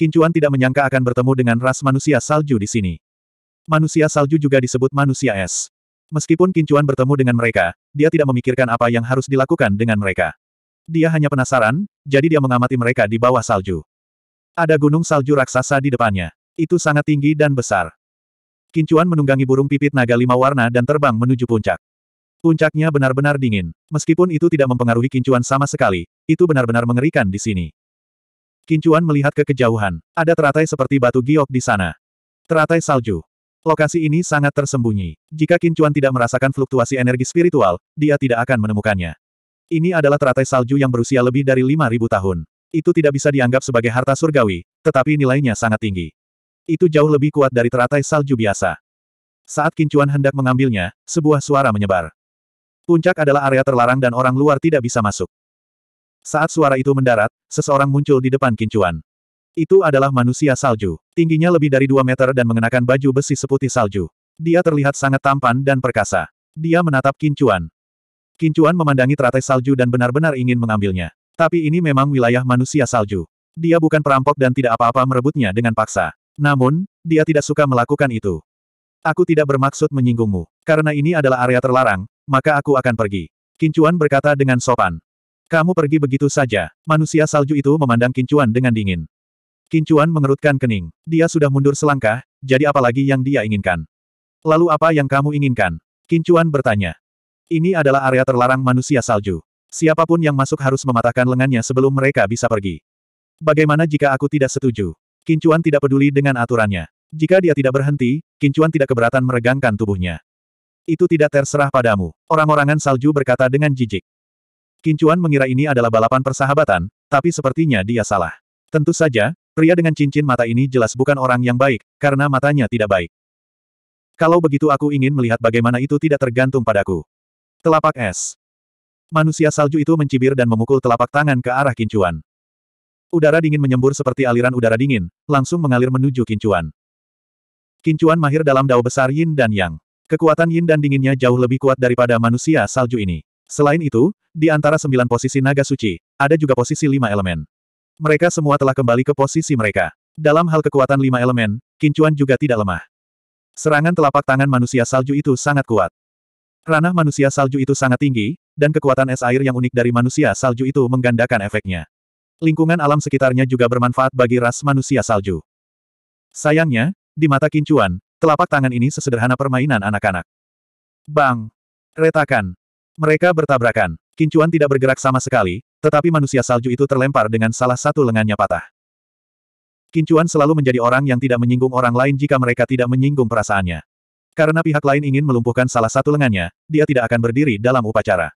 Kincuan tidak menyangka akan bertemu dengan ras manusia salju di sini. Manusia salju juga disebut manusia es. Meskipun Kincuan bertemu dengan mereka, dia tidak memikirkan apa yang harus dilakukan dengan mereka. Dia hanya penasaran, jadi dia mengamati mereka di bawah salju. Ada gunung salju raksasa di depannya. Itu sangat tinggi dan besar. Kincuan menunggangi burung pipit naga lima warna dan terbang menuju puncak. Puncaknya benar-benar dingin. Meskipun itu tidak mempengaruhi Kincuan sama sekali, itu benar-benar mengerikan di sini. Kincuan melihat ke kejauhan. Ada teratai seperti batu giok di sana. Teratai salju. Lokasi ini sangat tersembunyi. Jika Kincuan tidak merasakan fluktuasi energi spiritual, dia tidak akan menemukannya. Ini adalah teratai salju yang berusia lebih dari 5.000 tahun. Itu tidak bisa dianggap sebagai harta surgawi, tetapi nilainya sangat tinggi. Itu jauh lebih kuat dari teratai salju biasa. Saat Kincuan hendak mengambilnya, sebuah suara menyebar. Puncak adalah area terlarang dan orang luar tidak bisa masuk. Saat suara itu mendarat, seseorang muncul di depan kincuan. Itu adalah manusia salju. Tingginya lebih dari dua meter dan mengenakan baju besi seputih salju. Dia terlihat sangat tampan dan perkasa. Dia menatap kincuan. Kincuan memandangi teratai salju dan benar-benar ingin mengambilnya. Tapi ini memang wilayah manusia salju. Dia bukan perampok dan tidak apa-apa merebutnya dengan paksa. Namun, dia tidak suka melakukan itu. Aku tidak bermaksud menyinggungmu. Karena ini adalah area terlarang, maka aku akan pergi. Kincuan berkata dengan sopan. Kamu pergi begitu saja. Manusia salju itu memandang Kincuan dengan dingin. Kincuan mengerutkan kening. Dia sudah mundur selangkah, jadi apalagi yang dia inginkan. Lalu apa yang kamu inginkan? Kincuan bertanya. Ini adalah area terlarang manusia salju. Siapapun yang masuk harus mematahkan lengannya sebelum mereka bisa pergi. Bagaimana jika aku tidak setuju? Kincuan tidak peduli dengan aturannya. Jika dia tidak berhenti, Kincuan tidak keberatan meregangkan tubuhnya. Itu tidak terserah padamu. Orang-orangan salju berkata dengan jijik. Kincuan mengira ini adalah balapan persahabatan, tapi sepertinya dia salah. Tentu saja, pria dengan cincin mata ini jelas bukan orang yang baik, karena matanya tidak baik. Kalau begitu aku ingin melihat bagaimana itu tidak tergantung padaku. Telapak es. Manusia salju itu mencibir dan memukul telapak tangan ke arah Kincuan. Udara dingin menyembur seperti aliran udara dingin, langsung mengalir menuju Kincuan. Kincuan mahir dalam dao besar yin dan yang. Kekuatan yin dan dinginnya jauh lebih kuat daripada manusia salju ini. Selain itu, di antara sembilan posisi naga suci, ada juga posisi lima elemen. Mereka semua telah kembali ke posisi mereka. Dalam hal kekuatan lima elemen, Kincuan juga tidak lemah. Serangan telapak tangan manusia salju itu sangat kuat. Ranah manusia salju itu sangat tinggi, dan kekuatan es air yang unik dari manusia salju itu menggandakan efeknya. Lingkungan alam sekitarnya juga bermanfaat bagi ras manusia salju. Sayangnya, di mata Kincuan, telapak tangan ini sesederhana permainan anak-anak. Bang! Retakan! Mereka bertabrakan. Kincuan tidak bergerak sama sekali, tetapi manusia salju itu terlempar dengan salah satu lengannya patah. Kincuan selalu menjadi orang yang tidak menyinggung orang lain jika mereka tidak menyinggung perasaannya. Karena pihak lain ingin melumpuhkan salah satu lengannya, dia tidak akan berdiri dalam upacara.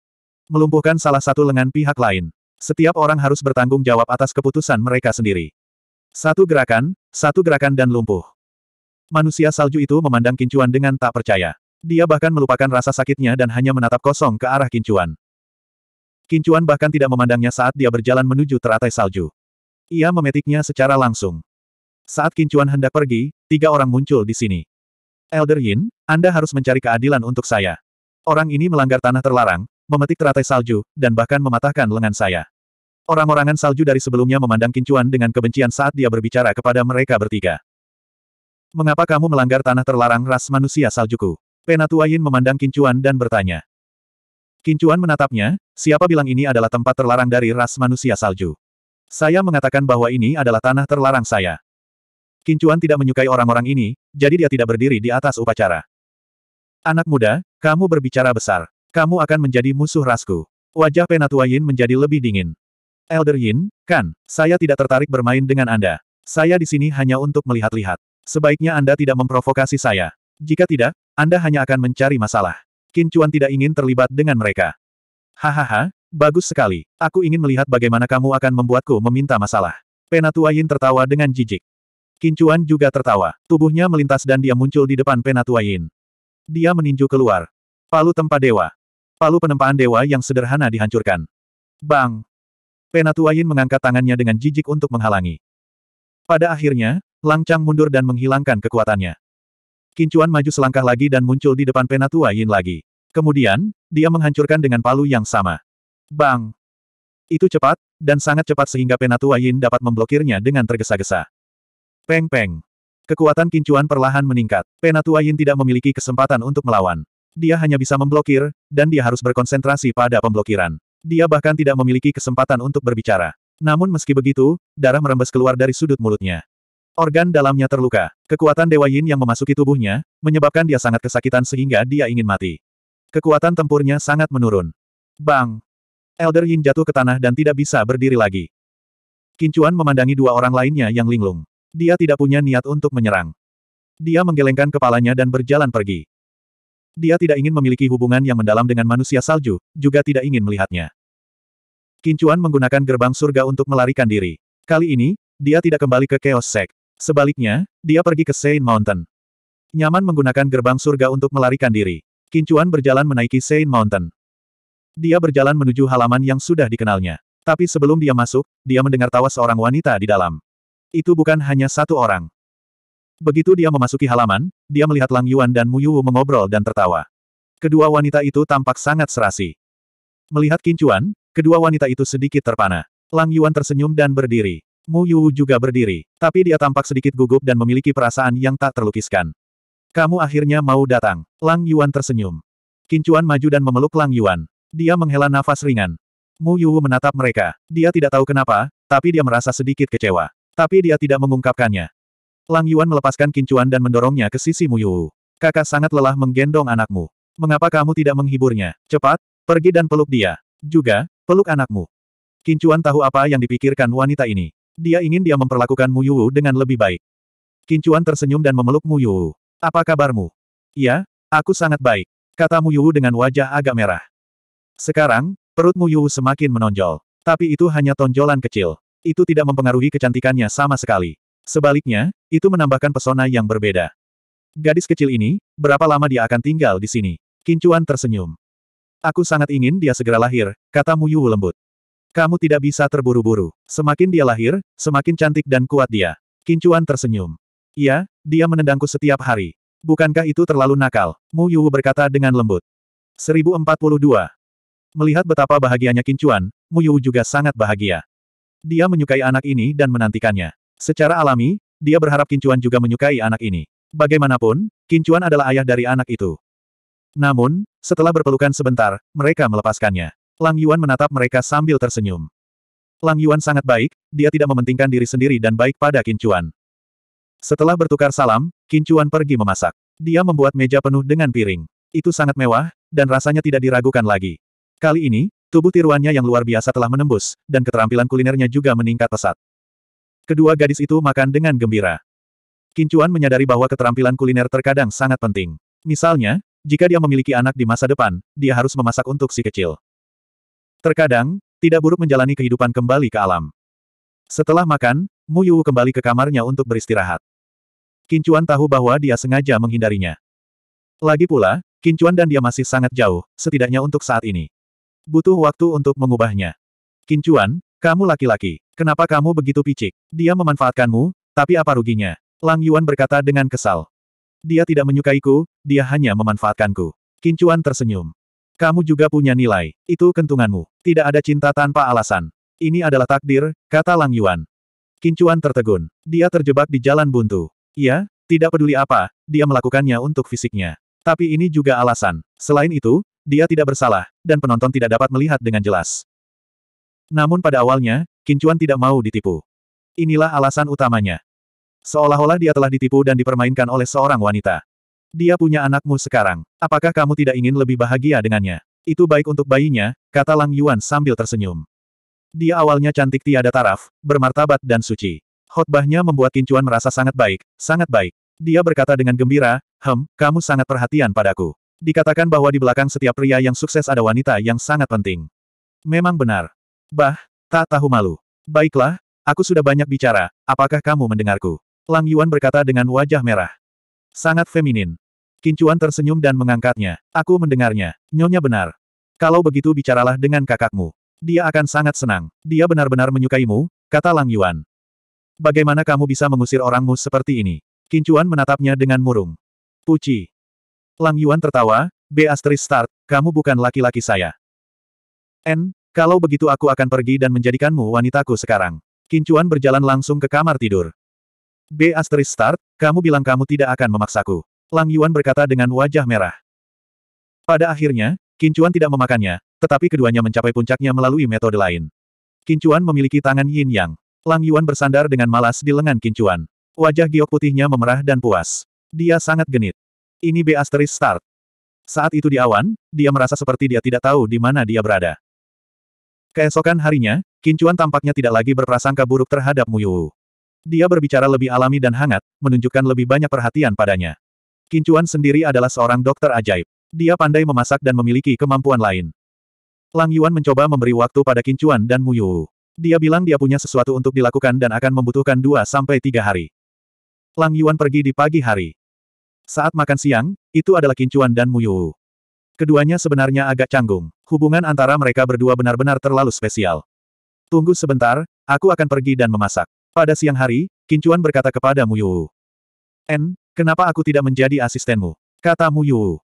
Melumpuhkan salah satu lengan pihak lain. Setiap orang harus bertanggung jawab atas keputusan mereka sendiri. Satu gerakan, satu gerakan dan lumpuh. Manusia salju itu memandang Kincuan dengan tak percaya. Dia bahkan melupakan rasa sakitnya dan hanya menatap kosong ke arah Kincuan. Kincuan bahkan tidak memandangnya saat dia berjalan menuju teratai salju. Ia memetiknya secara langsung. Saat Kincuan hendak pergi, tiga orang muncul di sini. Elder Yin, Anda harus mencari keadilan untuk saya. Orang ini melanggar tanah terlarang, memetik teratai salju, dan bahkan mematahkan lengan saya. Orang-orangan salju dari sebelumnya memandang Kincuan dengan kebencian saat dia berbicara kepada mereka bertiga. Mengapa kamu melanggar tanah terlarang ras manusia saljuku? Penatua Yin memandang Kincuan dan bertanya. Kincuan menatapnya, siapa bilang ini adalah tempat terlarang dari ras manusia salju? Saya mengatakan bahwa ini adalah tanah terlarang saya. Kincuan tidak menyukai orang-orang ini, jadi dia tidak berdiri di atas upacara. Anak muda, kamu berbicara besar. Kamu akan menjadi musuh rasku. Wajah Penatua Yin menjadi lebih dingin. Elder Yin, kan, saya tidak tertarik bermain dengan Anda. Saya di sini hanya untuk melihat-lihat. Sebaiknya Anda tidak memprovokasi saya. Jika tidak, Anda hanya akan mencari masalah. Kincuan tidak ingin terlibat dengan mereka. Hahaha, bagus sekali. Aku ingin melihat bagaimana kamu akan membuatku meminta masalah. Penatua Yin tertawa dengan jijik. Kincuan juga tertawa. Tubuhnya melintas dan dia muncul di depan Penatua Yin. Dia meninju keluar. Palu tempa dewa. Palu penempaan dewa yang sederhana dihancurkan. Bang! Penatua Yin mengangkat tangannya dengan jijik untuk menghalangi. Pada akhirnya, Lang mundur dan menghilangkan kekuatannya. Kincuan maju selangkah lagi dan muncul di depan Penatua Yin lagi. Kemudian, dia menghancurkan dengan palu yang sama. Bang! Itu cepat, dan sangat cepat sehingga Penatua Yin dapat memblokirnya dengan tergesa-gesa. Peng-peng! Kekuatan kincuan perlahan meningkat. Penatua Yin tidak memiliki kesempatan untuk melawan. Dia hanya bisa memblokir, dan dia harus berkonsentrasi pada pemblokiran. Dia bahkan tidak memiliki kesempatan untuk berbicara. Namun meski begitu, darah merembes keluar dari sudut mulutnya. Organ dalamnya terluka. Kekuatan Dewa Yin yang memasuki tubuhnya, menyebabkan dia sangat kesakitan sehingga dia ingin mati. Kekuatan tempurnya sangat menurun. Bang! Elder Yin jatuh ke tanah dan tidak bisa berdiri lagi. Kincuan memandangi dua orang lainnya yang linglung. Dia tidak punya niat untuk menyerang. Dia menggelengkan kepalanya dan berjalan pergi. Dia tidak ingin memiliki hubungan yang mendalam dengan manusia salju, juga tidak ingin melihatnya. Kincuan menggunakan gerbang surga untuk melarikan diri. Kali ini, dia tidak kembali ke Chaos Sect. Sebaliknya, dia pergi ke Saint Mountain. Nyaman menggunakan gerbang surga untuk melarikan diri. Kincuan berjalan menaiki Saint Mountain. Dia berjalan menuju halaman yang sudah dikenalnya. Tapi sebelum dia masuk, dia mendengar tawa seorang wanita di dalam. Itu bukan hanya satu orang. Begitu dia memasuki halaman, dia melihat Lang Yuan dan Mu Yuwu mengobrol dan tertawa. Kedua wanita itu tampak sangat serasi. Melihat Kincuan, kedua wanita itu sedikit terpana. Lang Yuan tersenyum dan berdiri. Mu Yu juga berdiri, tapi dia tampak sedikit gugup dan memiliki perasaan yang tak terlukiskan. Kamu akhirnya mau datang. Lang Yuan tersenyum. Kincuan maju dan memeluk Lang Yuan. Dia menghela nafas ringan. Mu Yu menatap mereka. Dia tidak tahu kenapa, tapi dia merasa sedikit kecewa. Tapi dia tidak mengungkapkannya. Lang Yuan melepaskan Kincuan dan mendorongnya ke sisi Mu Yu. Kakak sangat lelah menggendong anakmu. Mengapa kamu tidak menghiburnya? Cepat, pergi dan peluk dia. Juga, peluk anakmu. Kincuan tahu apa yang dipikirkan wanita ini. Dia ingin dia memperlakukan Mu Yuwu dengan lebih baik. Kincuan tersenyum dan memeluk Mu Yuwu. Apa kabarmu? Ya, aku sangat baik. Kata Mu Yuwu dengan wajah agak merah. Sekarang, perut Mu Yuwu semakin menonjol. Tapi itu hanya tonjolan kecil. Itu tidak mempengaruhi kecantikannya sama sekali. Sebaliknya, itu menambahkan pesona yang berbeda. Gadis kecil ini, berapa lama dia akan tinggal di sini? Kincuan tersenyum. Aku sangat ingin dia segera lahir, kata Mu Yuwu lembut. Kamu tidak bisa terburu-buru. Semakin dia lahir, semakin cantik dan kuat dia. Kincuan tersenyum. Iya, dia menendangku setiap hari. Bukankah itu terlalu nakal? Mu Yuwu berkata dengan lembut. 1042. Melihat betapa bahagianya Kincuan, Mu Yuwu juga sangat bahagia. Dia menyukai anak ini dan menantikannya. Secara alami, dia berharap Kincuan juga menyukai anak ini. Bagaimanapun, Kincuan adalah ayah dari anak itu. Namun, setelah berpelukan sebentar, mereka melepaskannya. Lang Yuan menatap mereka sambil tersenyum. Lang Yuan sangat baik, dia tidak mementingkan diri sendiri dan baik pada Qin Chuan. Setelah bertukar salam, Qin Chuan pergi memasak. Dia membuat meja penuh dengan piring. Itu sangat mewah, dan rasanya tidak diragukan lagi. Kali ini, tubuh tiruannya yang luar biasa telah menembus, dan keterampilan kulinernya juga meningkat pesat. Kedua gadis itu makan dengan gembira. Qin Chuan menyadari bahwa keterampilan kuliner terkadang sangat penting. Misalnya, jika dia memiliki anak di masa depan, dia harus memasak untuk si kecil. Terkadang, tidak buruk menjalani kehidupan kembali ke alam. Setelah makan, Mu Yu kembali ke kamarnya untuk beristirahat. Kincuan tahu bahwa dia sengaja menghindarinya. Lagi pula, Kincuan dan dia masih sangat jauh, setidaknya untuk saat ini. Butuh waktu untuk mengubahnya. Kincuan, kamu laki-laki. Kenapa kamu begitu picik? Dia memanfaatkanmu, tapi apa ruginya? Lang Yuan berkata dengan kesal. Dia tidak menyukaiku, dia hanya memanfaatkanku. Kincuan tersenyum. Kamu juga punya nilai. Itu kentunganmu. Tidak ada cinta tanpa alasan. Ini adalah takdir, kata Lang Yuan. Kincuan tertegun. Dia terjebak di jalan buntu. Iya, tidak peduli apa, dia melakukannya untuk fisiknya. Tapi ini juga alasan. Selain itu, dia tidak bersalah, dan penonton tidak dapat melihat dengan jelas. Namun pada awalnya, Kincuan tidak mau ditipu. Inilah alasan utamanya. Seolah-olah dia telah ditipu dan dipermainkan oleh seorang wanita. Dia punya anakmu sekarang. Apakah kamu tidak ingin lebih bahagia dengannya? Itu baik untuk bayinya, kata Lang Yuan sambil tersenyum. Dia awalnya cantik tiada taraf, bermartabat dan suci. Khotbahnya membuat Kincuan merasa sangat baik, sangat baik. Dia berkata dengan gembira, Hem, kamu sangat perhatian padaku. Dikatakan bahwa di belakang setiap pria yang sukses ada wanita yang sangat penting. Memang benar. Bah, tak tahu malu. Baiklah, aku sudah banyak bicara, apakah kamu mendengarku? Lang Yuan berkata dengan wajah merah. Sangat feminin. Kincuan tersenyum dan mengangkatnya. Aku mendengarnya. Nyonya benar. Kalau begitu bicaralah dengan kakakmu. Dia akan sangat senang. Dia benar-benar menyukaimu, kata Lang Yuan. Bagaimana kamu bisa mengusir orangmu seperti ini? Kincuan menatapnya dengan murung. Puci. Lang Yuan tertawa, B asterisk start, kamu bukan laki-laki saya. N, kalau begitu aku akan pergi dan menjadikanmu wanitaku sekarang. Kincuan berjalan langsung ke kamar tidur. B asterisk start, kamu bilang kamu tidak akan memaksaku. Lang Yuan berkata dengan wajah merah. Pada akhirnya, Kincuan tidak memakannya, tetapi keduanya mencapai puncaknya melalui metode lain. Kincuan memiliki tangan yin yang. Lang Yuan bersandar dengan malas di lengan Kincuan. Wajah giok putihnya memerah dan puas. Dia sangat genit. Ini B asteris start. Saat itu di awan, dia merasa seperti dia tidak tahu di mana dia berada. Keesokan harinya, Kincuan tampaknya tidak lagi berprasangka buruk terhadap Muyu. Dia berbicara lebih alami dan hangat, menunjukkan lebih banyak perhatian padanya. Kincuan sendiri adalah seorang dokter ajaib. Dia pandai memasak dan memiliki kemampuan lain. Lang Yuan mencoba memberi waktu pada Kincuan dan Mu Yu. Dia bilang dia punya sesuatu untuk dilakukan dan akan membutuhkan dua sampai tiga hari. Lang Yuan pergi di pagi hari. Saat makan siang, itu adalah Kincuan dan Mu Yu. Keduanya sebenarnya agak canggung. Hubungan antara mereka berdua benar-benar terlalu spesial. Tunggu sebentar, aku akan pergi dan memasak. Pada siang hari, Kincuan berkata kepada Mu Yu. N, Kenapa aku tidak menjadi asistenmu? Kata Mu Yu.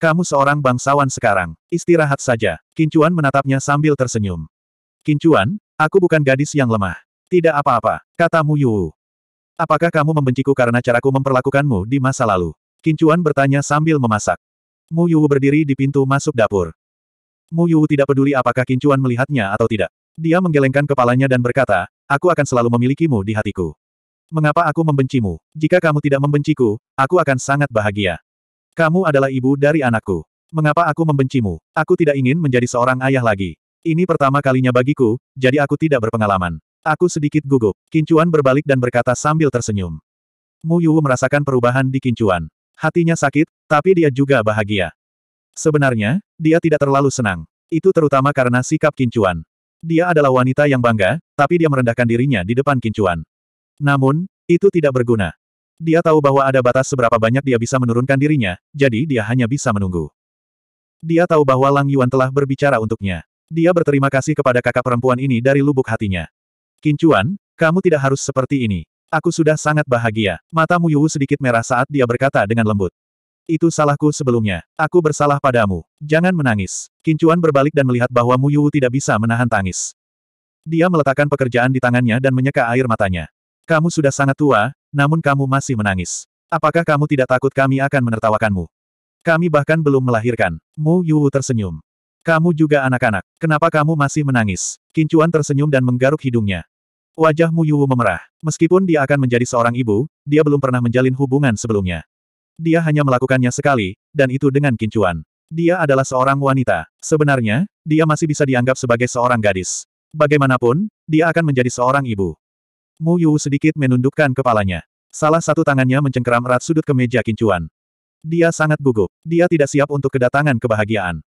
Kamu seorang bangsawan sekarang. Istirahat saja. Kincuan menatapnya sambil tersenyum. Kincuan, aku bukan gadis yang lemah. Tidak apa-apa, kata Mu Yu. Apakah kamu membenciku karena caraku memperlakukanmu di masa lalu? Kincuan bertanya sambil memasak. Mu Yu berdiri di pintu masuk dapur. Mu Yu tidak peduli apakah Kincuan melihatnya atau tidak. Dia menggelengkan kepalanya dan berkata, aku akan selalu memilikimu di hatiku. Mengapa aku membencimu? Jika kamu tidak membenciku, aku akan sangat bahagia. Kamu adalah ibu dari anakku. Mengapa aku membencimu? Aku tidak ingin menjadi seorang ayah lagi. Ini pertama kalinya bagiku, jadi aku tidak berpengalaman. Aku sedikit gugup. Kincuan berbalik dan berkata sambil tersenyum. Mu Yu merasakan perubahan di Kincuan. Hatinya sakit, tapi dia juga bahagia. Sebenarnya, dia tidak terlalu senang. Itu terutama karena sikap Kincuan. Dia adalah wanita yang bangga, tapi dia merendahkan dirinya di depan Kincuan. Namun, itu tidak berguna. Dia tahu bahwa ada batas seberapa banyak dia bisa menurunkan dirinya, jadi dia hanya bisa menunggu. Dia tahu bahwa Lang Yuan telah berbicara untuknya. Dia berterima kasih kepada kakak perempuan ini dari lubuk hatinya. Kincuan, kamu tidak harus seperti ini. Aku sudah sangat bahagia. Mata Mu Yuwu sedikit merah saat dia berkata dengan lembut. Itu salahku sebelumnya. Aku bersalah padamu. Jangan menangis. Kincuan berbalik dan melihat bahwa Mu Yuwu tidak bisa menahan tangis. Dia meletakkan pekerjaan di tangannya dan menyeka air matanya. Kamu sudah sangat tua, namun kamu masih menangis. Apakah kamu tidak takut kami akan menertawakanmu? Kami bahkan belum melahirkan. Mu Yu tersenyum. Kamu juga anak-anak. Kenapa kamu masih menangis? Kincuan tersenyum dan menggaruk hidungnya. Wajah Mu Yu memerah. Meskipun dia akan menjadi seorang ibu, dia belum pernah menjalin hubungan sebelumnya. Dia hanya melakukannya sekali, dan itu dengan Kincuan. Dia adalah seorang wanita. Sebenarnya, dia masih bisa dianggap sebagai seorang gadis. Bagaimanapun, dia akan menjadi seorang ibu. Mu Yu sedikit menundukkan kepalanya. Salah satu tangannya mencengkeram erat sudut kemeja kincuan. Dia sangat gugup. Dia tidak siap untuk kedatangan kebahagiaan.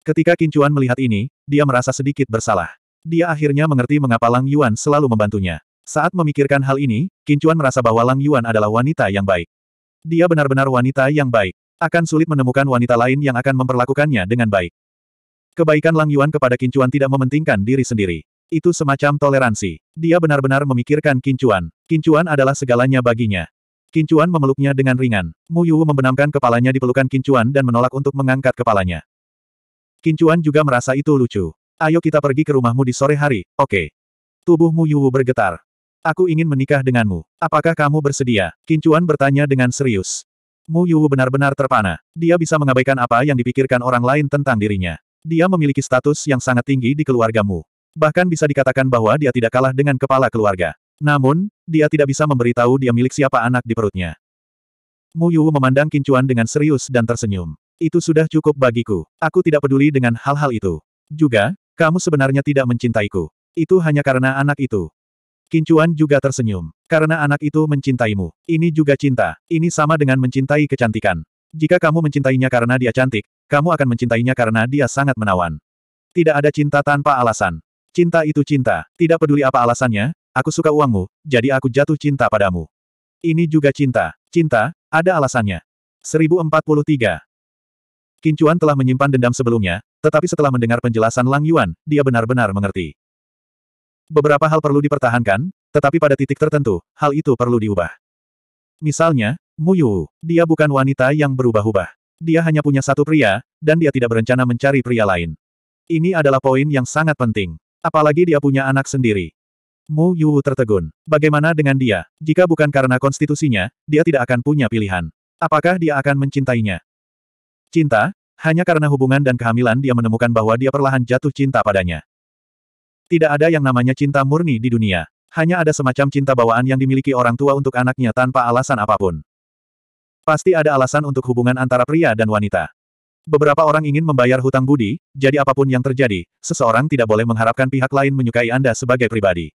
Ketika kincuan melihat ini, dia merasa sedikit bersalah. Dia akhirnya mengerti mengapa Lang Yuan selalu membantunya. Saat memikirkan hal ini, Kincuan merasa bahwa Lang Yuan adalah wanita yang baik. Dia benar-benar wanita yang baik. Akan sulit menemukan wanita lain yang akan memperlakukannya dengan baik. Kebaikan Lang Yuan kepada Kincuan tidak mementingkan diri sendiri. Itu semacam toleransi. Dia benar-benar memikirkan Kincuan. Kincuan adalah segalanya baginya. Kincuan memeluknya dengan ringan. Mu Yu membenamkan kepalanya di pelukan Kincuan dan menolak untuk mengangkat kepalanya. Kincuan juga merasa itu lucu. Ayo kita pergi ke rumahmu di sore hari, oke. Okay. Tubuh Mu Yu bergetar. Aku ingin menikah denganmu. Apakah kamu bersedia? Kincuan bertanya dengan serius. Mu Yu benar-benar terpana. Dia bisa mengabaikan apa yang dipikirkan orang lain tentang dirinya. Dia memiliki status yang sangat tinggi di keluargamu. Bahkan bisa dikatakan bahwa dia tidak kalah dengan kepala keluarga. Namun, dia tidak bisa memberitahu dia milik siapa anak di perutnya. Mu Yu memandang Kincuan dengan serius dan tersenyum. Itu sudah cukup bagiku. Aku tidak peduli dengan hal-hal itu. Juga, kamu sebenarnya tidak mencintaiku. Itu hanya karena anak itu. Kincuan juga tersenyum. Karena anak itu mencintaimu. Ini juga cinta. Ini sama dengan mencintai kecantikan. Jika kamu mencintainya karena dia cantik, kamu akan mencintainya karena dia sangat menawan. Tidak ada cinta tanpa alasan. Cinta itu cinta, tidak peduli apa alasannya, aku suka uangmu, jadi aku jatuh cinta padamu. Ini juga cinta, cinta, ada alasannya. 1043. Kincuan telah menyimpan dendam sebelumnya, tetapi setelah mendengar penjelasan Lang Yuan, dia benar-benar mengerti. Beberapa hal perlu dipertahankan, tetapi pada titik tertentu, hal itu perlu diubah. Misalnya, Mu Yu, dia bukan wanita yang berubah-ubah. Dia hanya punya satu pria, dan dia tidak berencana mencari pria lain. Ini adalah poin yang sangat penting. Apalagi dia punya anak sendiri. Mu Yu tertegun. Bagaimana dengan dia? Jika bukan karena konstitusinya, dia tidak akan punya pilihan. Apakah dia akan mencintainya? Cinta? Hanya karena hubungan dan kehamilan dia menemukan bahwa dia perlahan jatuh cinta padanya. Tidak ada yang namanya cinta murni di dunia. Hanya ada semacam cinta bawaan yang dimiliki orang tua untuk anaknya tanpa alasan apapun. Pasti ada alasan untuk hubungan antara pria dan wanita. Beberapa orang ingin membayar hutang budi, jadi apapun yang terjadi, seseorang tidak boleh mengharapkan pihak lain menyukai Anda sebagai pribadi.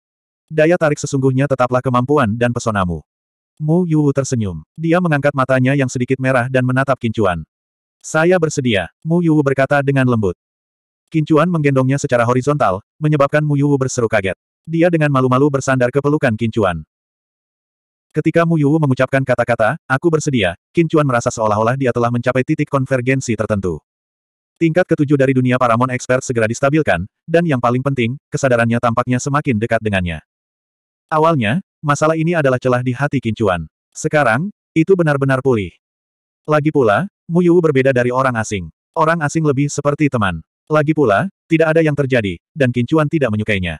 Daya tarik sesungguhnya tetaplah kemampuan dan pesonamu. Mu Yu tersenyum. Dia mengangkat matanya yang sedikit merah dan menatap Kincuan. Saya bersedia, Mu Yu berkata dengan lembut. Kincuan menggendongnya secara horizontal, menyebabkan Mu Yu berseru kaget. Dia dengan malu-malu bersandar ke pelukan Kincuan. Ketika Mu Yuwu mengucapkan kata-kata, aku bersedia, Qin Chuan merasa seolah-olah dia telah mencapai titik konvergensi tertentu. Tingkat ketujuh dari dunia Paramon Expert segera distabilkan, dan yang paling penting, kesadarannya tampaknya semakin dekat dengannya. Awalnya, masalah ini adalah celah di hati Kincuan. Sekarang, itu benar-benar pulih. Lagi pula, Mu Yuwu berbeda dari orang asing. Orang asing lebih seperti teman. Lagi pula, tidak ada yang terjadi, dan Kincuan tidak menyukainya.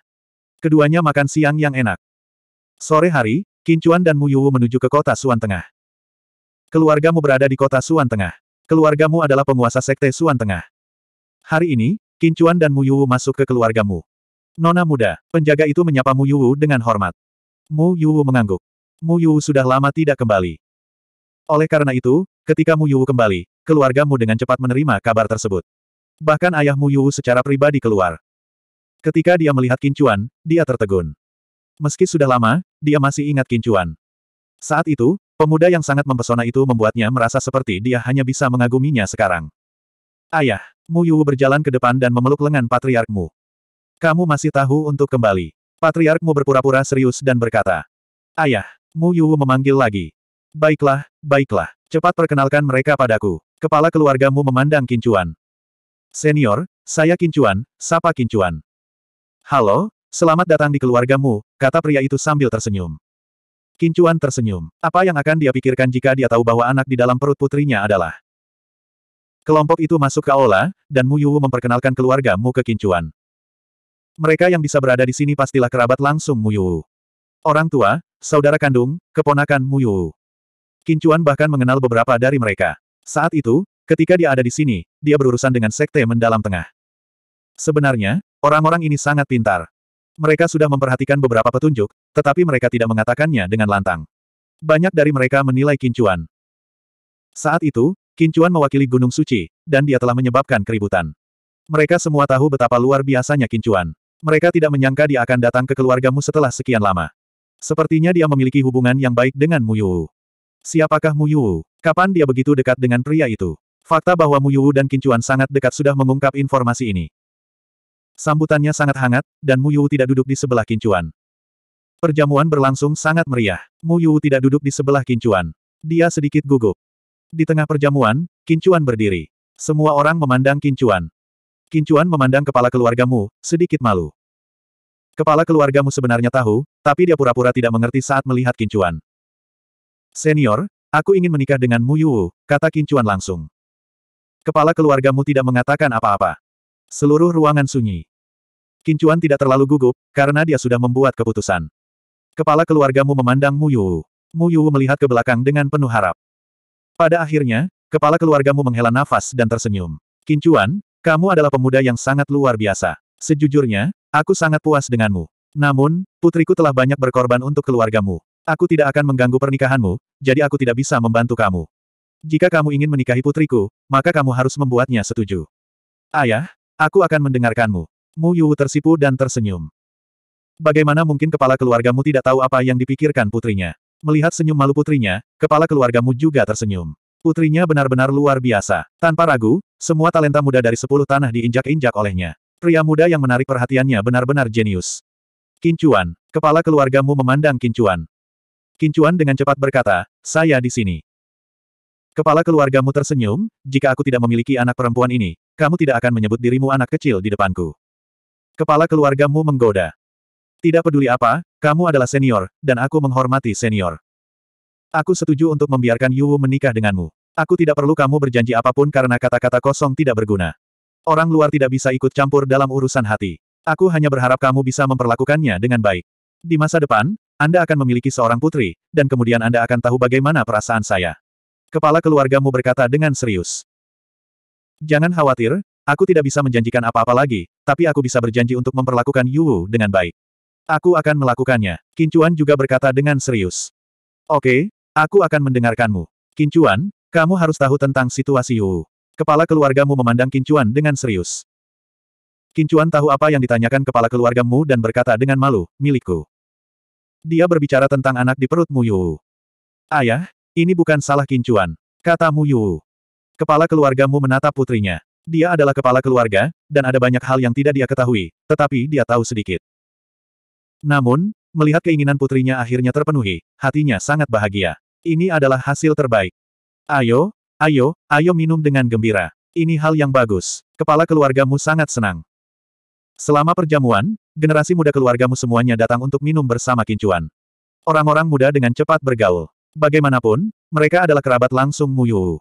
Keduanya makan siang yang enak. Sore hari, Kincuan dan Mu Yuwu menuju ke kota Suan Tengah. Keluargamu berada di kota Suan Tengah. Keluargamu adalah penguasa sekte Suan Tengah. Hari ini, Kincuan dan Mu Yuwu masuk ke keluargamu. Nona muda, penjaga itu menyapa Mu Yuwu dengan hormat. Mu Yuwu mengangguk. Mu Yuwu sudah lama tidak kembali. Oleh karena itu, ketika Mu Yuwu kembali, keluargamu dengan cepat menerima kabar tersebut. Bahkan ayah Mu Yuwu secara pribadi keluar. Ketika dia melihat Kincuan, dia tertegun. Meski sudah lama, dia masih ingat Kincuan. Saat itu, pemuda yang sangat mempesona itu membuatnya merasa seperti dia hanya bisa mengaguminya sekarang. Ayah, Mu Yu berjalan ke depan dan memeluk lengan patriarkmu. Kamu masih tahu untuk kembali. Patriarkmu berpura-pura serius dan berkata. Ayah, Mu Yu memanggil lagi. Baiklah, baiklah, cepat perkenalkan mereka padaku. Kepala keluargamu memandang Kincuan. Senior, saya Kincuan, sapa Kincuan. Halo, Selamat datang di keluargamu, kata pria itu sambil tersenyum. Kincuan tersenyum. Apa yang akan dia pikirkan jika dia tahu bahwa anak di dalam perut putrinya adalah Kelompok itu masuk ke aula, dan Mu Yuwu memperkenalkan keluarga Mu ke Kincuan. Mereka yang bisa berada di sini pastilah kerabat langsung Mu Yuwu. Orang tua, saudara kandung, keponakan Mu Yuwu. Kincuan bahkan mengenal beberapa dari mereka. Saat itu, ketika dia ada di sini, dia berurusan dengan sekte mendalam tengah. Sebenarnya, orang-orang ini sangat pintar. Mereka sudah memperhatikan beberapa petunjuk, tetapi mereka tidak mengatakannya dengan lantang. Banyak dari mereka menilai Kincuan. Saat itu, Kincuan mewakili Gunung Suci, dan dia telah menyebabkan keributan. Mereka semua tahu betapa luar biasanya Kincuan. Mereka tidak menyangka dia akan datang ke keluargamu setelah sekian lama. Sepertinya dia memiliki hubungan yang baik dengan Muyu. Siapakah Muyu? Kapan dia begitu dekat dengan pria itu? Fakta bahwa Muyu dan Kincuan sangat dekat sudah mengungkap informasi ini. Sambutannya sangat hangat, dan Mu Yuu tidak duduk di sebelah Kincuan. Perjamuan berlangsung sangat meriah. Mu Yuu tidak duduk di sebelah Kincuan. Dia sedikit gugup. Di tengah perjamuan, Kincuan berdiri. Semua orang memandang Kincuan. Kincuan memandang kepala keluargamu, sedikit malu. Kepala keluargamu sebenarnya tahu, tapi dia pura-pura tidak mengerti saat melihat Kincuan. Senior, aku ingin menikah dengan Mu Yuu, kata Kincuan langsung. Kepala keluargamu tidak mengatakan apa-apa. Seluruh ruangan sunyi. Kincuan tidak terlalu gugup, karena dia sudah membuat keputusan. Kepala keluargamu memandang Mu Yuwu. Mu Yuwu melihat ke belakang dengan penuh harap. Pada akhirnya, kepala keluargamu menghela nafas dan tersenyum. Kincuan, kamu adalah pemuda yang sangat luar biasa. Sejujurnya, aku sangat puas denganmu. Namun, putriku telah banyak berkorban untuk keluargamu. Aku tidak akan mengganggu pernikahanmu, jadi aku tidak bisa membantu kamu. Jika kamu ingin menikahi putriku, maka kamu harus membuatnya setuju. Ayah, aku akan mendengarkanmu. Mu Yu tersipu dan tersenyum. Bagaimana mungkin kepala keluargamu tidak tahu apa yang dipikirkan putrinya? Melihat senyum malu putrinya, kepala keluargamu juga tersenyum. Putrinya benar-benar luar biasa. Tanpa ragu, semua talenta muda dari sepuluh tanah diinjak-injak olehnya. Pria muda yang menarik perhatiannya benar-benar jenius. Kincuan, kepala keluargamu memandang Kincuan. Kincuan dengan cepat berkata, saya di sini. Kepala keluargamu tersenyum, jika aku tidak memiliki anak perempuan ini, kamu tidak akan menyebut dirimu anak kecil di depanku. Kepala keluargamu menggoda. Tidak peduli apa, kamu adalah senior, dan aku menghormati senior. Aku setuju untuk membiarkan Yuwu menikah denganmu. Aku tidak perlu kamu berjanji apapun karena kata-kata kosong tidak berguna. Orang luar tidak bisa ikut campur dalam urusan hati. Aku hanya berharap kamu bisa memperlakukannya dengan baik. Di masa depan, Anda akan memiliki seorang putri, dan kemudian Anda akan tahu bagaimana perasaan saya. Kepala keluargamu berkata dengan serius. Jangan khawatir, Aku tidak bisa menjanjikan apa-apa lagi, tapi aku bisa berjanji untuk memperlakukan Yuwu dengan baik. Aku akan melakukannya. Kincuan juga berkata dengan serius. Oke, aku akan mendengarkanmu. Kincuan, kamu harus tahu tentang situasi Yuwu. Kepala keluargamu memandang Kincuan dengan serius. Kincuan tahu apa yang ditanyakan kepala keluargamu dan berkata dengan malu, milikku. Dia berbicara tentang anak di perutmu Yuwu. Ayah, ini bukan salah Kincuan. Katamu Yuwu. Kepala keluargamu menatap putrinya. Dia adalah kepala keluarga, dan ada banyak hal yang tidak dia ketahui, tetapi dia tahu sedikit. Namun, melihat keinginan putrinya akhirnya terpenuhi, hatinya sangat bahagia. Ini adalah hasil terbaik. Ayo, ayo, ayo minum dengan gembira. Ini hal yang bagus. Kepala keluargamu sangat senang. Selama perjamuan, generasi muda keluargamu semuanya datang untuk minum bersama Kincuan. Orang-orang muda dengan cepat bergaul. Bagaimanapun, mereka adalah kerabat langsung Muyu.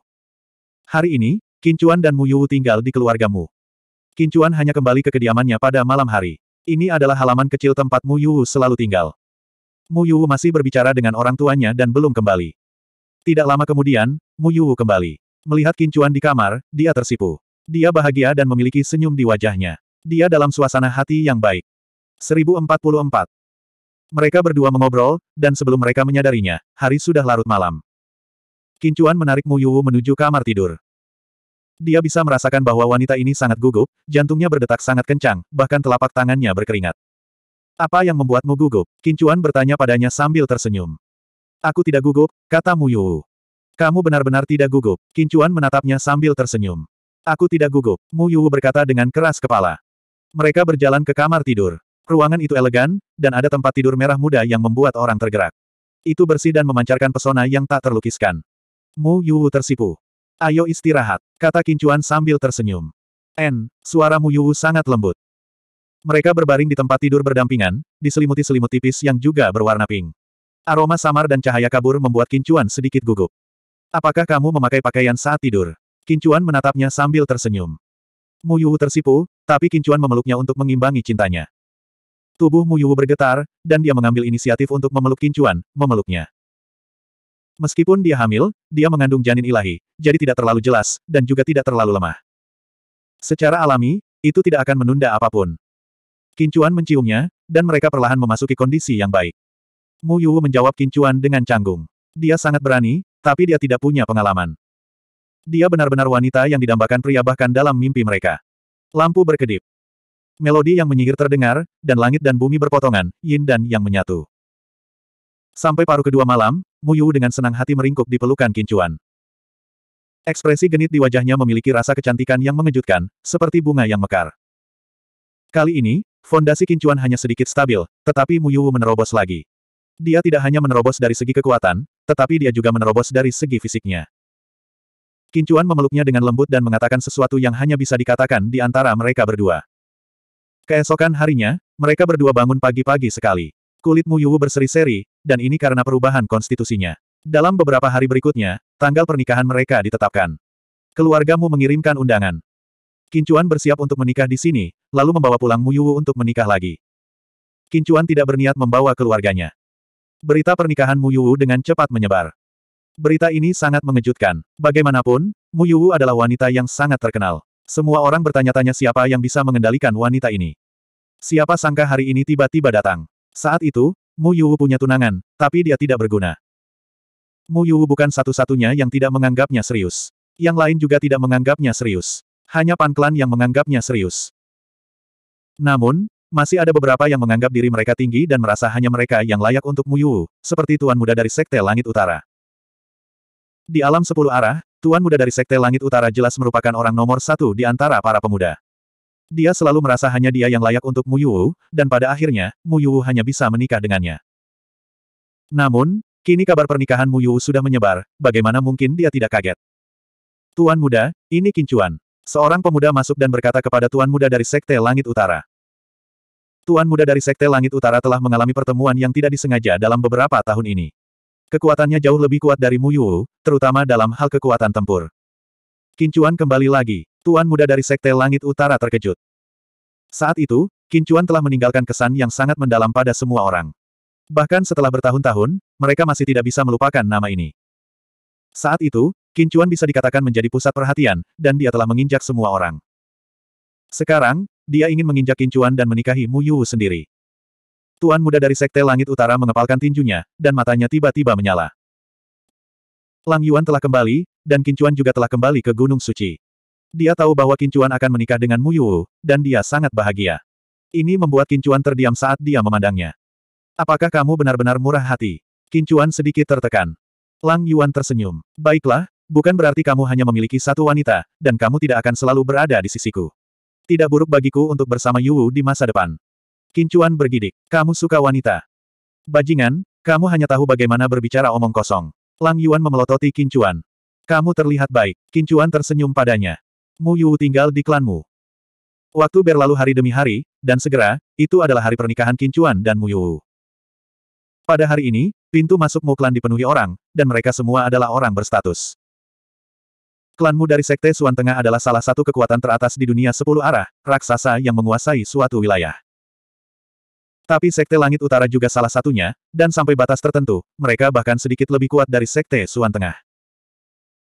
Hari ini, Kincuan dan Muyu tinggal di keluargamu. Kincuan hanya kembali ke kediamannya pada malam hari. Ini adalah halaman kecil tempat Muyu selalu tinggal. Muyu masih berbicara dengan orang tuanya dan belum kembali. Tidak lama kemudian, Muyu kembali. Melihat Kincuan di kamar, dia tersipu. Dia bahagia dan memiliki senyum di wajahnya. Dia dalam suasana hati yang baik. 1044. Mereka berdua mengobrol, dan sebelum mereka menyadarinya, hari sudah larut malam. Kincuan menarik Muyu menuju kamar tidur. Dia bisa merasakan bahwa wanita ini sangat gugup, jantungnya berdetak sangat kencang, bahkan telapak tangannya berkeringat. Apa yang membuatmu gugup? Kincuan bertanya padanya sambil tersenyum. Aku tidak gugup, kata Muyu. Kamu benar-benar tidak gugup. Kincuan menatapnya sambil tersenyum. Aku tidak gugup, Muyu berkata dengan keras kepala. Mereka berjalan ke kamar tidur. Ruangan itu elegan, dan ada tempat tidur merah muda yang membuat orang tergerak. Itu bersih dan memancarkan pesona yang tak terlukiskan. Mu Yu tersipu. Ayo istirahat, kata Kincuan sambil tersenyum. n suara Muyu sangat lembut. Mereka berbaring di tempat tidur berdampingan, diselimuti selimut tipis yang juga berwarna pink. Aroma samar dan cahaya kabur membuat Kincuan sedikit gugup. Apakah kamu memakai pakaian saat tidur? Kincuan menatapnya sambil tersenyum. Muyu tersipu, tapi Kincuan memeluknya untuk mengimbangi cintanya. Tubuh Muyu bergetar, dan dia mengambil inisiatif untuk memeluk Kincuan, memeluknya. Meskipun dia hamil, dia mengandung janin ilahi, jadi tidak terlalu jelas, dan juga tidak terlalu lemah. Secara alami, itu tidak akan menunda apapun. Kincuan menciumnya, dan mereka perlahan memasuki kondisi yang baik. Mu Yuwu menjawab Kincuan dengan canggung. Dia sangat berani, tapi dia tidak punya pengalaman. Dia benar-benar wanita yang didambakan pria bahkan dalam mimpi mereka. Lampu berkedip. Melodi yang menyihir terdengar, dan langit dan bumi berpotongan, yin dan yang menyatu. Sampai paruh kedua malam, Mu Muyu dengan senang hati meringkuk di pelukan Kincuan. Ekspresi genit di wajahnya memiliki rasa kecantikan yang mengejutkan, seperti bunga yang mekar. Kali ini, fondasi Kincuan hanya sedikit stabil, tetapi Mu Muyu menerobos lagi. Dia tidak hanya menerobos dari segi kekuatan, tetapi dia juga menerobos dari segi fisiknya. Kincuan memeluknya dengan lembut dan mengatakan sesuatu yang hanya bisa dikatakan di antara mereka berdua. Keesokan harinya, mereka berdua bangun pagi-pagi sekali. Kulit Mu Muyu berseri-seri, dan ini karena perubahan konstitusinya. Dalam beberapa hari berikutnya, tanggal pernikahan mereka ditetapkan. Keluargamu mengirimkan undangan. Kincuan bersiap untuk menikah di sini, lalu membawa pulang Muyuwu untuk menikah lagi. Kincuan tidak berniat membawa keluarganya. Berita pernikahan Muyuwu dengan cepat menyebar. Berita ini sangat mengejutkan. Bagaimanapun, Muyuwu adalah wanita yang sangat terkenal. Semua orang bertanya-tanya siapa yang bisa mengendalikan wanita ini. Siapa sangka hari ini tiba-tiba datang. Saat itu, Mu Yuwu punya tunangan, tapi dia tidak berguna. Mu Yuwu bukan satu-satunya yang tidak menganggapnya serius. Yang lain juga tidak menganggapnya serius. Hanya Pan Klan yang menganggapnya serius. Namun, masih ada beberapa yang menganggap diri mereka tinggi dan merasa hanya mereka yang layak untuk Mu Yuwu, seperti Tuan Muda dari Sekte Langit Utara. Di alam sepuluh arah, Tuan Muda dari Sekte Langit Utara jelas merupakan orang nomor satu di antara para pemuda. Dia selalu merasa hanya dia yang layak untuk Mu Yuwu, dan pada akhirnya, Mu Yuwu hanya bisa menikah dengannya. Namun, kini kabar pernikahan Mu Yuwu sudah menyebar, bagaimana mungkin dia tidak kaget? Tuan muda, ini Kincuan. Seorang pemuda masuk dan berkata kepada Tuan muda dari Sekte Langit Utara. Tuan muda dari Sekte Langit Utara telah mengalami pertemuan yang tidak disengaja dalam beberapa tahun ini. Kekuatannya jauh lebih kuat dari Mu Yuwu, terutama dalam hal kekuatan tempur. Kincuan kembali lagi. Tuan muda dari Sekte Langit Utara terkejut. Saat itu, Kincuan telah meninggalkan kesan yang sangat mendalam pada semua orang. Bahkan setelah bertahun-tahun, mereka masih tidak bisa melupakan nama ini. Saat itu, Kincuan bisa dikatakan menjadi pusat perhatian, dan dia telah menginjak semua orang. Sekarang, dia ingin menginjak Kincuan dan menikahi Mu Yu sendiri. Tuan muda dari Sekte Langit Utara mengepalkan tinjunya, dan matanya tiba-tiba menyala. Lang Yuan telah kembali, dan Kincuan juga telah kembali ke Gunung Suci. Dia tahu bahwa Kincuan akan menikah dengan Muyu, dan dia sangat bahagia. Ini membuat Kincuan terdiam saat dia memandangnya. Apakah kamu benar-benar murah hati? Kincuan sedikit tertekan. Lang Yuan tersenyum. Baiklah, bukan berarti kamu hanya memiliki satu wanita, dan kamu tidak akan selalu berada di sisiku. Tidak buruk bagiku untuk bersama Yuwu di masa depan. Kincuan bergidik. Kamu suka wanita. Bajingan, kamu hanya tahu bagaimana berbicara omong kosong. Lang Yuan memelototi Kincuan. Kamu terlihat baik. Kincuan tersenyum padanya. Mu Yu tinggal di klanmu. Waktu berlalu hari demi hari, dan segera, itu adalah hari pernikahan Kincuan dan Mu Yu. Pada hari ini, pintu masuk Mu klan dipenuhi orang, dan mereka semua adalah orang berstatus. Klanmu dari Sekte Suan Tengah adalah salah satu kekuatan teratas di dunia sepuluh arah, raksasa yang menguasai suatu wilayah. Tapi Sekte Langit Utara juga salah satunya, dan sampai batas tertentu, mereka bahkan sedikit lebih kuat dari Sekte Suan Tengah.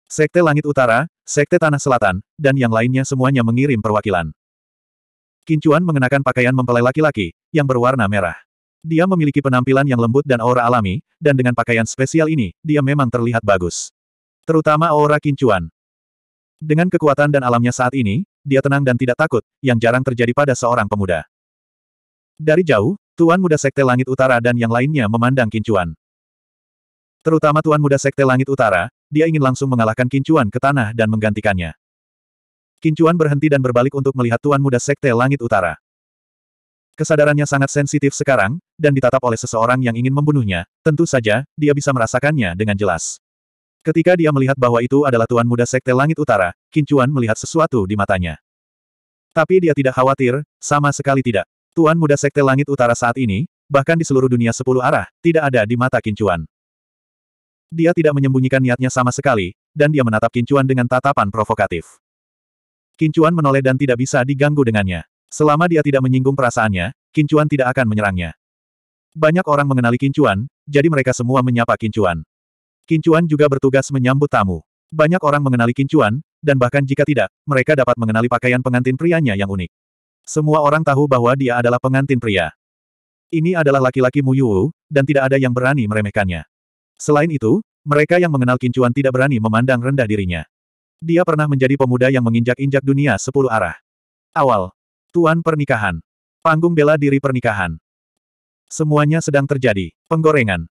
Sekte Langit Utara, Sekte Tanah Selatan, dan yang lainnya semuanya mengirim perwakilan. Kincuan mengenakan pakaian mempelai laki-laki, yang berwarna merah. Dia memiliki penampilan yang lembut dan aura alami, dan dengan pakaian spesial ini, dia memang terlihat bagus. Terutama aura Kincuan. Dengan kekuatan dan alamnya saat ini, dia tenang dan tidak takut, yang jarang terjadi pada seorang pemuda. Dari jauh, Tuan Muda Sekte Langit Utara dan yang lainnya memandang Kincuan. Terutama Tuan Muda Sekte Langit Utara, dia ingin langsung mengalahkan Kincuan ke tanah dan menggantikannya. Kincuan berhenti dan berbalik untuk melihat Tuan Muda Sekte Langit Utara. Kesadarannya sangat sensitif sekarang, dan ditatap oleh seseorang yang ingin membunuhnya, tentu saja, dia bisa merasakannya dengan jelas. Ketika dia melihat bahwa itu adalah Tuan Muda Sekte Langit Utara, Kincuan melihat sesuatu di matanya. Tapi dia tidak khawatir, sama sekali tidak. Tuan Muda Sekte Langit Utara saat ini, bahkan di seluruh dunia sepuluh arah, tidak ada di mata Kincuan. Dia tidak menyembunyikan niatnya sama sekali, dan dia menatap Kincuan dengan tatapan provokatif. Kincuan menoleh dan tidak bisa diganggu dengannya. Selama dia tidak menyinggung perasaannya, Kincuan tidak akan menyerangnya. Banyak orang mengenali Kincuan, jadi mereka semua menyapa Kincuan. Kincuan juga bertugas menyambut tamu. Banyak orang mengenali Kincuan, dan bahkan jika tidak, mereka dapat mengenali pakaian pengantin prianya yang unik. Semua orang tahu bahwa dia adalah pengantin pria. Ini adalah laki-laki Mu dan tidak ada yang berani meremehkannya. Selain itu, mereka yang mengenal Kincuan tidak berani memandang rendah dirinya. Dia pernah menjadi pemuda yang menginjak-injak dunia sepuluh arah. Awal. Tuan pernikahan. Panggung bela diri pernikahan. Semuanya sedang terjadi. Penggorengan.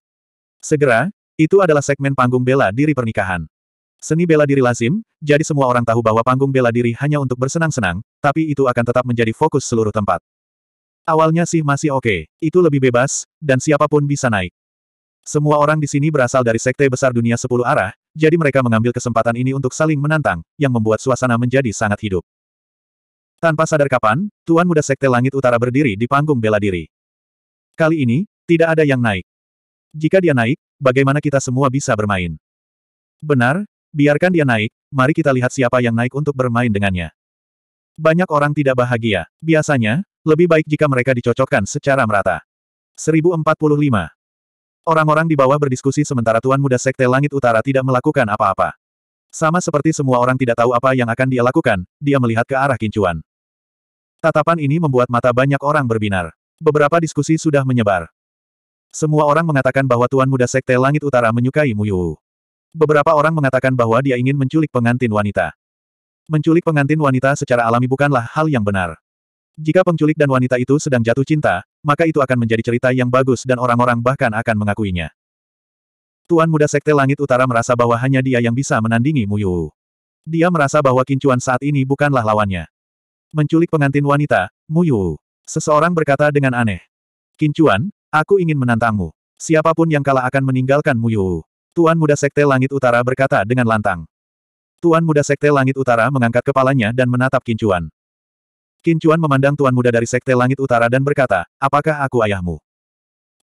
Segera, itu adalah segmen panggung bela diri pernikahan. Seni bela diri lazim, jadi semua orang tahu bahwa panggung bela diri hanya untuk bersenang-senang, tapi itu akan tetap menjadi fokus seluruh tempat. Awalnya sih masih oke, okay. itu lebih bebas, dan siapapun bisa naik. Semua orang di sini berasal dari sekte besar dunia sepuluh arah, jadi mereka mengambil kesempatan ini untuk saling menantang, yang membuat suasana menjadi sangat hidup. Tanpa sadar kapan, Tuan Muda Sekte Langit Utara berdiri di panggung bela diri. Kali ini, tidak ada yang naik. Jika dia naik, bagaimana kita semua bisa bermain? Benar, biarkan dia naik, mari kita lihat siapa yang naik untuk bermain dengannya. Banyak orang tidak bahagia. Biasanya, lebih baik jika mereka dicocokkan secara merata. 1045 Orang-orang di bawah berdiskusi sementara Tuan Muda Sekte Langit Utara tidak melakukan apa-apa. Sama seperti semua orang tidak tahu apa yang akan dia lakukan, dia melihat ke arah kincuan. Tatapan ini membuat mata banyak orang berbinar. Beberapa diskusi sudah menyebar. Semua orang mengatakan bahwa Tuan Muda Sekte Langit Utara menyukai Muyu. Beberapa orang mengatakan bahwa dia ingin menculik pengantin wanita. Menculik pengantin wanita secara alami bukanlah hal yang benar. Jika penculik dan wanita itu sedang jatuh cinta, maka itu akan menjadi cerita yang bagus dan orang-orang bahkan akan mengakuinya. Tuan muda Sekte Langit Utara merasa bahwa hanya dia yang bisa menandingi Muyu. Dia merasa bahwa kincuan saat ini bukanlah lawannya. Menculik pengantin wanita, Muyu. Seseorang berkata dengan aneh. Kincuan, aku ingin menantangmu. Siapapun yang kalah akan meninggalkan Muyu. Tuan muda Sekte Langit Utara berkata dengan lantang. Tuan muda Sekte Langit Utara mengangkat kepalanya dan menatap kincuan. Qin Chuan memandang tuan muda dari Sekte Langit Utara dan berkata, apakah aku ayahmu?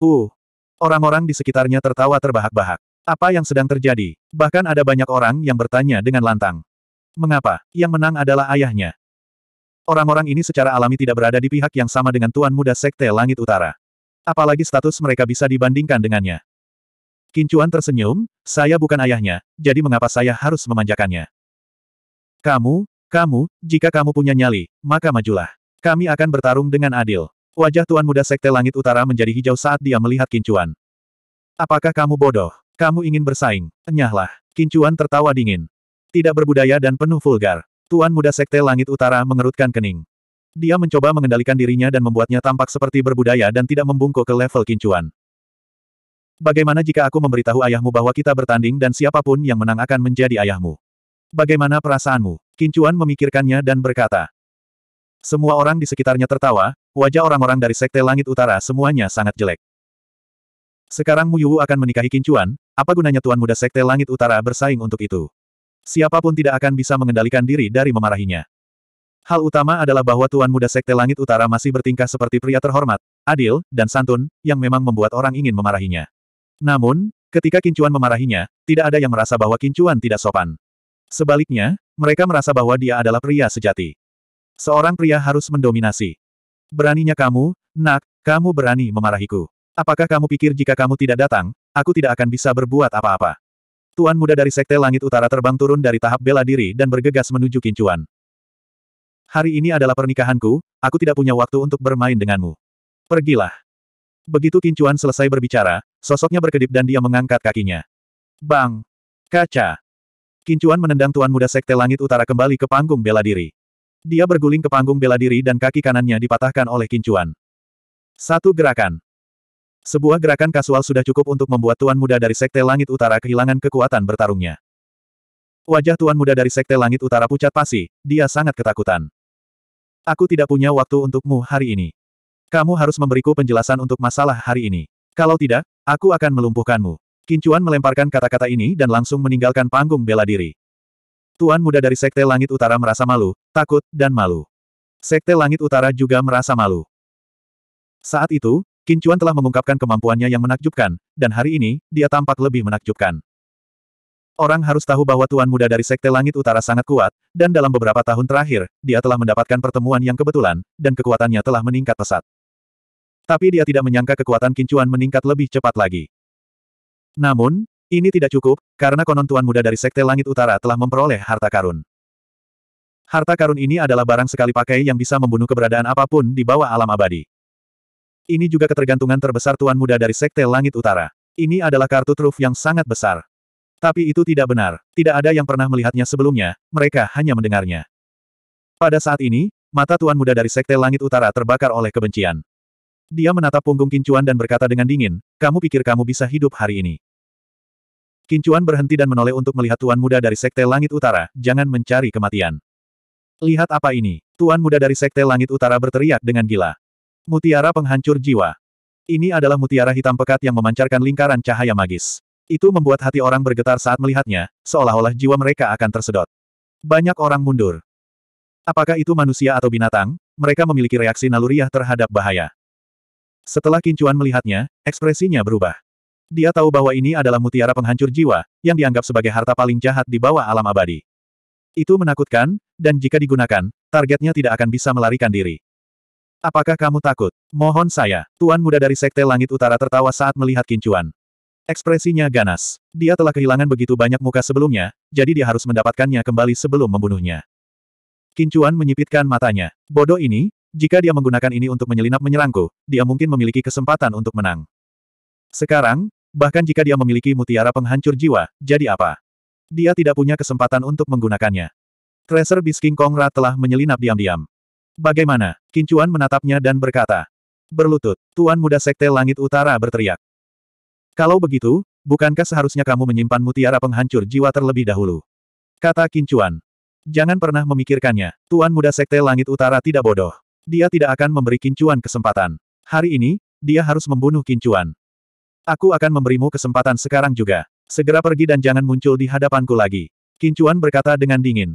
Uh! Orang-orang di sekitarnya tertawa terbahak-bahak. Apa yang sedang terjadi? Bahkan ada banyak orang yang bertanya dengan lantang. Mengapa? Yang menang adalah ayahnya. Orang-orang ini secara alami tidak berada di pihak yang sama dengan tuan muda Sekte Langit Utara. Apalagi status mereka bisa dibandingkan dengannya. Kincuan tersenyum, saya bukan ayahnya, jadi mengapa saya harus memanjakannya? Kamu, kamu, jika kamu punya nyali, maka majulah. Kami akan bertarung dengan adil. Wajah Tuan Muda Sekte Langit Utara menjadi hijau saat dia melihat Kincuan. Apakah kamu bodoh? Kamu ingin bersaing? Enyahlah. Kincuan tertawa dingin. Tidak berbudaya dan penuh vulgar. Tuan Muda Sekte Langit Utara mengerutkan kening. Dia mencoba mengendalikan dirinya dan membuatnya tampak seperti berbudaya dan tidak membungkuk ke level Kincuan. Bagaimana jika aku memberitahu ayahmu bahwa kita bertanding dan siapapun yang menang akan menjadi ayahmu? Bagaimana perasaanmu? Kincuan memikirkannya dan berkata. Semua orang di sekitarnya tertawa, wajah orang-orang dari Sekte Langit Utara semuanya sangat jelek. Sekarang Muyu akan menikahi Kincuan, apa gunanya Tuan Muda Sekte Langit Utara bersaing untuk itu? Siapapun tidak akan bisa mengendalikan diri dari memarahinya. Hal utama adalah bahwa Tuan Muda Sekte Langit Utara masih bertingkah seperti pria terhormat, adil, dan santun, yang memang membuat orang ingin memarahinya. Namun, ketika Kincuan memarahinya, tidak ada yang merasa bahwa Kincuan tidak sopan. Sebaliknya, mereka merasa bahwa dia adalah pria sejati. Seorang pria harus mendominasi. Beraninya kamu, nak, kamu berani memarahiku. Apakah kamu pikir jika kamu tidak datang, aku tidak akan bisa berbuat apa-apa? Tuan muda dari Sekte Langit Utara terbang turun dari tahap bela diri dan bergegas menuju kincuan. Hari ini adalah pernikahanku, aku tidak punya waktu untuk bermain denganmu. Pergilah. Begitu kincuan selesai berbicara, sosoknya berkedip dan dia mengangkat kakinya. Bang! Kaca! Kincuan menendang Tuan Muda Sekte Langit Utara kembali ke panggung bela diri. Dia berguling ke panggung bela diri dan kaki kanannya dipatahkan oleh Kincuan. Satu gerakan. Sebuah gerakan kasual sudah cukup untuk membuat Tuan Muda dari Sekte Langit Utara kehilangan kekuatan bertarungnya. Wajah Tuan Muda dari Sekte Langit Utara pucat pasi, dia sangat ketakutan. Aku tidak punya waktu untukmu hari ini. Kamu harus memberiku penjelasan untuk masalah hari ini. Kalau tidak, aku akan melumpuhkanmu. Kincuan melemparkan kata-kata ini dan langsung meninggalkan panggung bela diri. Tuan muda dari Sekte Langit Utara merasa malu, takut, dan malu. Sekte Langit Utara juga merasa malu. Saat itu, Kincuan telah mengungkapkan kemampuannya yang menakjubkan, dan hari ini, dia tampak lebih menakjubkan. Orang harus tahu bahwa Tuan Muda dari Sekte Langit Utara sangat kuat, dan dalam beberapa tahun terakhir, dia telah mendapatkan pertemuan yang kebetulan, dan kekuatannya telah meningkat pesat. Tapi dia tidak menyangka kekuatan Kincuan meningkat lebih cepat lagi. Namun, ini tidak cukup, karena konon Tuan Muda dari Sekte Langit Utara telah memperoleh harta karun. Harta karun ini adalah barang sekali pakai yang bisa membunuh keberadaan apapun di bawah alam abadi. Ini juga ketergantungan terbesar Tuan Muda dari Sekte Langit Utara. Ini adalah kartu truf yang sangat besar. Tapi itu tidak benar. Tidak ada yang pernah melihatnya sebelumnya, mereka hanya mendengarnya. Pada saat ini, mata Tuan Muda dari Sekte Langit Utara terbakar oleh kebencian. Dia menatap punggung Kincuan dan berkata dengan dingin, kamu pikir kamu bisa hidup hari ini. Kincuan berhenti dan menoleh untuk melihat Tuan Muda dari Sekte Langit Utara, jangan mencari kematian. Lihat apa ini, Tuan Muda dari Sekte Langit Utara berteriak dengan gila. Mutiara penghancur jiwa. Ini adalah mutiara hitam pekat yang memancarkan lingkaran cahaya magis. Itu membuat hati orang bergetar saat melihatnya, seolah-olah jiwa mereka akan tersedot. Banyak orang mundur. Apakah itu manusia atau binatang? Mereka memiliki reaksi naluriah terhadap bahaya. Setelah Kincuan melihatnya, ekspresinya berubah. Dia tahu bahwa ini adalah mutiara penghancur jiwa, yang dianggap sebagai harta paling jahat di bawah alam abadi. Itu menakutkan, dan jika digunakan, targetnya tidak akan bisa melarikan diri. Apakah kamu takut? Mohon saya, Tuan Muda dari Sekte Langit Utara tertawa saat melihat kincuan. Ekspresinya ganas. Dia telah kehilangan begitu banyak muka sebelumnya, jadi dia harus mendapatkannya kembali sebelum membunuhnya. Kincuan menyipitkan matanya. Bodoh ini, jika dia menggunakan ini untuk menyelinap menyerangku, dia mungkin memiliki kesempatan untuk menang. Sekarang, Bahkan jika dia memiliki mutiara penghancur jiwa, jadi apa? Dia tidak punya kesempatan untuk menggunakannya. Tracer Beast King Kong Ra telah menyelinap diam-diam. Bagaimana? Kincuan menatapnya dan berkata. Berlutut, Tuan Muda Sekte Langit Utara berteriak. Kalau begitu, bukankah seharusnya kamu menyimpan mutiara penghancur jiwa terlebih dahulu? Kata Kincuan. Jangan pernah memikirkannya, Tuan Muda Sekte Langit Utara tidak bodoh. Dia tidak akan memberi Kincuan kesempatan. Hari ini, dia harus membunuh Kincuan. Aku akan memberimu kesempatan sekarang juga. Segera pergi dan jangan muncul di hadapanku lagi. Kincuan berkata dengan dingin.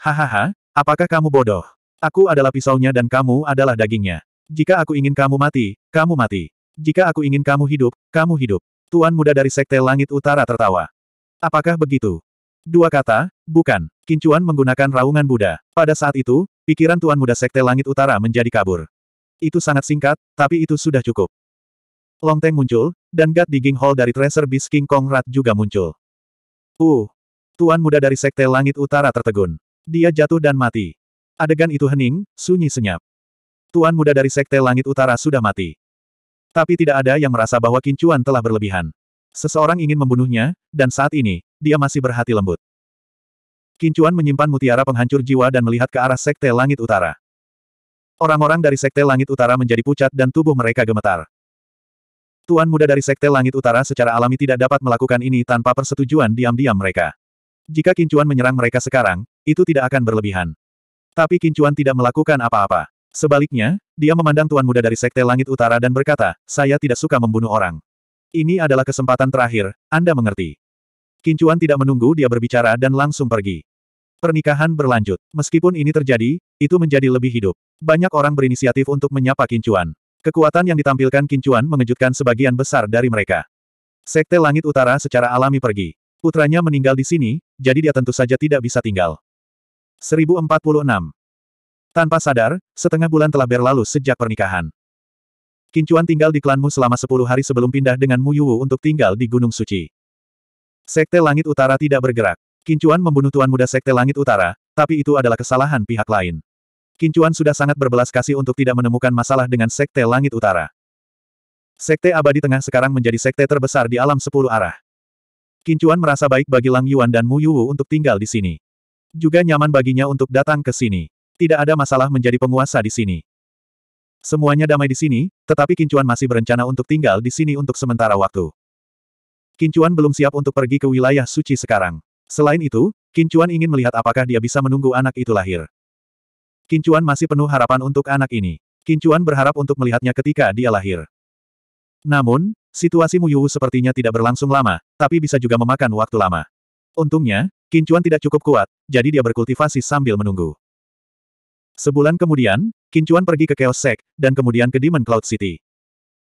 Hahaha, apakah kamu bodoh? Aku adalah pisaunya dan kamu adalah dagingnya. Jika aku ingin kamu mati, kamu mati. Jika aku ingin kamu hidup, kamu hidup. Tuan muda dari Sekte Langit Utara tertawa. Apakah begitu? Dua kata, bukan. Kincuan menggunakan raungan Buddha. Pada saat itu, pikiran Tuan muda Sekte Langit Utara menjadi kabur. Itu sangat singkat, tapi itu sudah cukup. Longteng muncul, dan God Digging hall dari Tracer Beast King Kong Rat juga muncul. Uh! Tuan muda dari Sekte Langit Utara tertegun. Dia jatuh dan mati. Adegan itu hening, sunyi senyap. Tuan muda dari Sekte Langit Utara sudah mati. Tapi tidak ada yang merasa bahwa kincuan telah berlebihan. Seseorang ingin membunuhnya, dan saat ini, dia masih berhati lembut. Kincuan menyimpan mutiara penghancur jiwa dan melihat ke arah Sekte Langit Utara. Orang-orang dari Sekte Langit Utara menjadi pucat dan tubuh mereka gemetar. Tuan muda dari Sekte Langit Utara secara alami tidak dapat melakukan ini tanpa persetujuan diam-diam mereka. Jika Kincuan menyerang mereka sekarang, itu tidak akan berlebihan. Tapi Kincuan tidak melakukan apa-apa. Sebaliknya, dia memandang Tuan muda dari Sekte Langit Utara dan berkata, saya tidak suka membunuh orang. Ini adalah kesempatan terakhir, Anda mengerti. Kincuan tidak menunggu dia berbicara dan langsung pergi. Pernikahan berlanjut. Meskipun ini terjadi, itu menjadi lebih hidup. Banyak orang berinisiatif untuk menyapa Kincuan. Kekuatan yang ditampilkan Kincuan mengejutkan sebagian besar dari mereka. Sekte Langit Utara secara alami pergi. Putranya meninggal di sini, jadi dia tentu saja tidak bisa tinggal. 1046. Tanpa sadar, setengah bulan telah berlalu sejak pernikahan. Kincuan tinggal di klanmu selama 10 hari sebelum pindah dengan Mu Yuwu untuk tinggal di Gunung Suci. Sekte Langit Utara tidak bergerak. Kincuan membunuh Tuan Muda Sekte Langit Utara, tapi itu adalah kesalahan pihak lain. Kincuan sudah sangat berbelas kasih untuk tidak menemukan masalah dengan Sekte Langit Utara. Sekte Abadi Tengah sekarang menjadi sekte terbesar di alam sepuluh arah. Kincuan merasa baik bagi Lang Yuan dan Mu Yuwu untuk tinggal di sini. Juga nyaman baginya untuk datang ke sini. Tidak ada masalah menjadi penguasa di sini. Semuanya damai di sini, tetapi Kincuan masih berencana untuk tinggal di sini untuk sementara waktu. Kincuan belum siap untuk pergi ke wilayah suci sekarang. Selain itu, Kincuan ingin melihat apakah dia bisa menunggu anak itu lahir. Kincuan masih penuh harapan untuk anak ini. Kincuan berharap untuk melihatnya ketika dia lahir. Namun, situasi Mu Muyu sepertinya tidak berlangsung lama, tapi bisa juga memakan waktu lama. Untungnya, Kincuan tidak cukup kuat, jadi dia berkultivasi sambil menunggu. Sebulan kemudian, Kincuan pergi ke Chaos Sek, dan kemudian ke Demon Cloud City.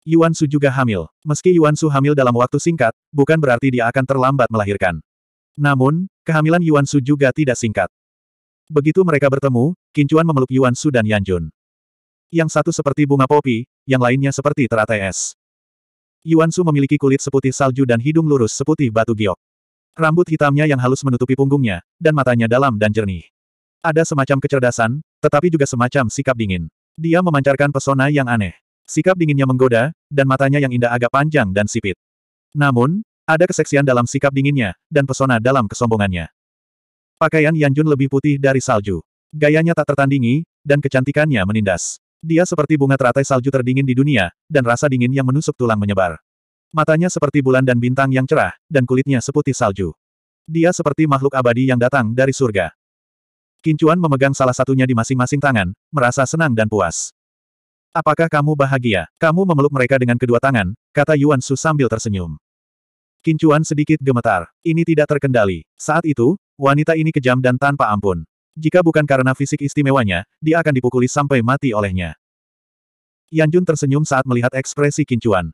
Yuan Su juga hamil. Meski Yuan Su hamil dalam waktu singkat, bukan berarti dia akan terlambat melahirkan. Namun, kehamilan Yuan Su juga tidak singkat. Begitu mereka bertemu, Kincuan memeluk Yuan Su dan Yan Jun. Yang satu seperti bunga popi, yang lainnya seperti teratai es. Yuan Su memiliki kulit seputih salju dan hidung lurus seputih batu giok. Rambut hitamnya yang halus menutupi punggungnya, dan matanya dalam dan jernih. Ada semacam kecerdasan, tetapi juga semacam sikap dingin. Dia memancarkan pesona yang aneh. Sikap dinginnya menggoda, dan matanya yang indah agak panjang dan sipit. Namun, ada keseksian dalam sikap dinginnya, dan pesona dalam kesombongannya. Pakaian Yan Jun lebih putih dari salju. Gayanya tak tertandingi, dan kecantikannya menindas. Dia seperti bunga teratai salju terdingin di dunia, dan rasa dingin yang menusuk tulang menyebar. Matanya seperti bulan dan bintang yang cerah, dan kulitnya seputih salju. Dia seperti makhluk abadi yang datang dari surga. Kincuan memegang salah satunya di masing-masing tangan, merasa senang dan puas. Apakah kamu bahagia? Kamu memeluk mereka dengan kedua tangan, kata Yuan Su sambil tersenyum. Kincuan sedikit gemetar. Ini tidak terkendali. Saat itu, Wanita ini kejam dan tanpa ampun. Jika bukan karena fisik istimewanya, dia akan dipukuli sampai mati olehnya. Yan Jun tersenyum saat melihat ekspresi Kincuan.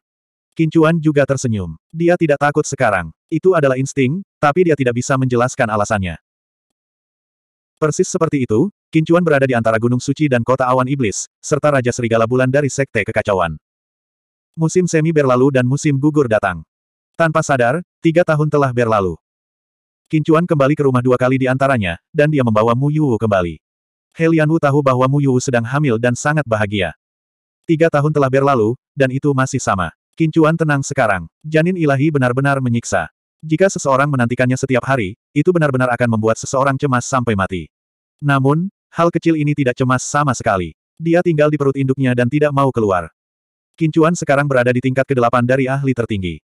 Kincuan juga tersenyum. Dia tidak takut sekarang. Itu adalah insting, tapi dia tidak bisa menjelaskan alasannya. Persis seperti itu, Kincuan berada di antara Gunung Suci dan Kota Awan Iblis, serta Raja Serigala Bulan dari Sekte Kekacauan. Musim semi berlalu dan musim gugur datang. Tanpa sadar, tiga tahun telah berlalu. Kincuan kembali ke rumah dua kali di antaranya, dan dia membawa Mu Yuwu kembali. Helianwu tahu bahwa Mu Yuwu sedang hamil dan sangat bahagia. Tiga tahun telah berlalu, dan itu masih sama. Kincuan tenang sekarang. Janin ilahi benar-benar menyiksa. Jika seseorang menantikannya setiap hari, itu benar-benar akan membuat seseorang cemas sampai mati. Namun, hal kecil ini tidak cemas sama sekali. Dia tinggal di perut induknya dan tidak mau keluar. Kincuan sekarang berada di tingkat ke-8 dari ahli tertinggi.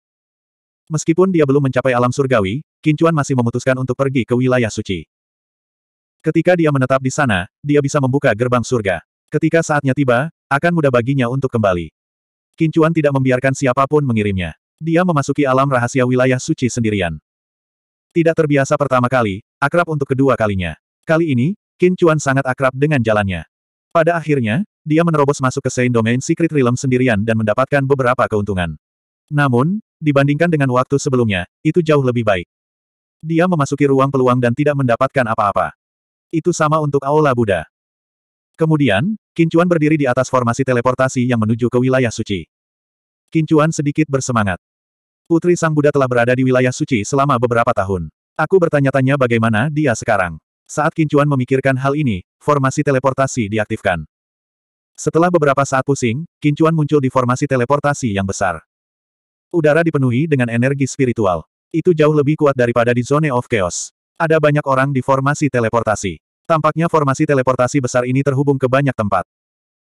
Meskipun dia belum mencapai alam surgawi, Kincuan masih memutuskan untuk pergi ke wilayah suci. Ketika dia menetap di sana, dia bisa membuka gerbang surga. Ketika saatnya tiba, akan mudah baginya untuk kembali. Kincuan tidak membiarkan siapapun mengirimnya. Dia memasuki alam rahasia wilayah suci sendirian. Tidak terbiasa pertama kali, akrab untuk kedua kalinya. Kali ini, Kincuan sangat akrab dengan jalannya. Pada akhirnya, dia menerobos masuk ke Saint Domain Secret Realm sendirian dan mendapatkan beberapa keuntungan. Namun, dibandingkan dengan waktu sebelumnya, itu jauh lebih baik. Dia memasuki ruang peluang dan tidak mendapatkan apa-apa. Itu sama untuk Aula Buddha. Kemudian, Kincuan berdiri di atas formasi teleportasi yang menuju ke wilayah suci. Kincuan sedikit bersemangat. Putri Sang Buddha telah berada di wilayah suci selama beberapa tahun. Aku bertanya-tanya bagaimana dia sekarang. Saat Kincuan memikirkan hal ini, formasi teleportasi diaktifkan. Setelah beberapa saat pusing, Kincuan muncul di formasi teleportasi yang besar. Udara dipenuhi dengan energi spiritual. Itu jauh lebih kuat daripada di Zone of Chaos. Ada banyak orang di formasi teleportasi. Tampaknya formasi teleportasi besar ini terhubung ke banyak tempat.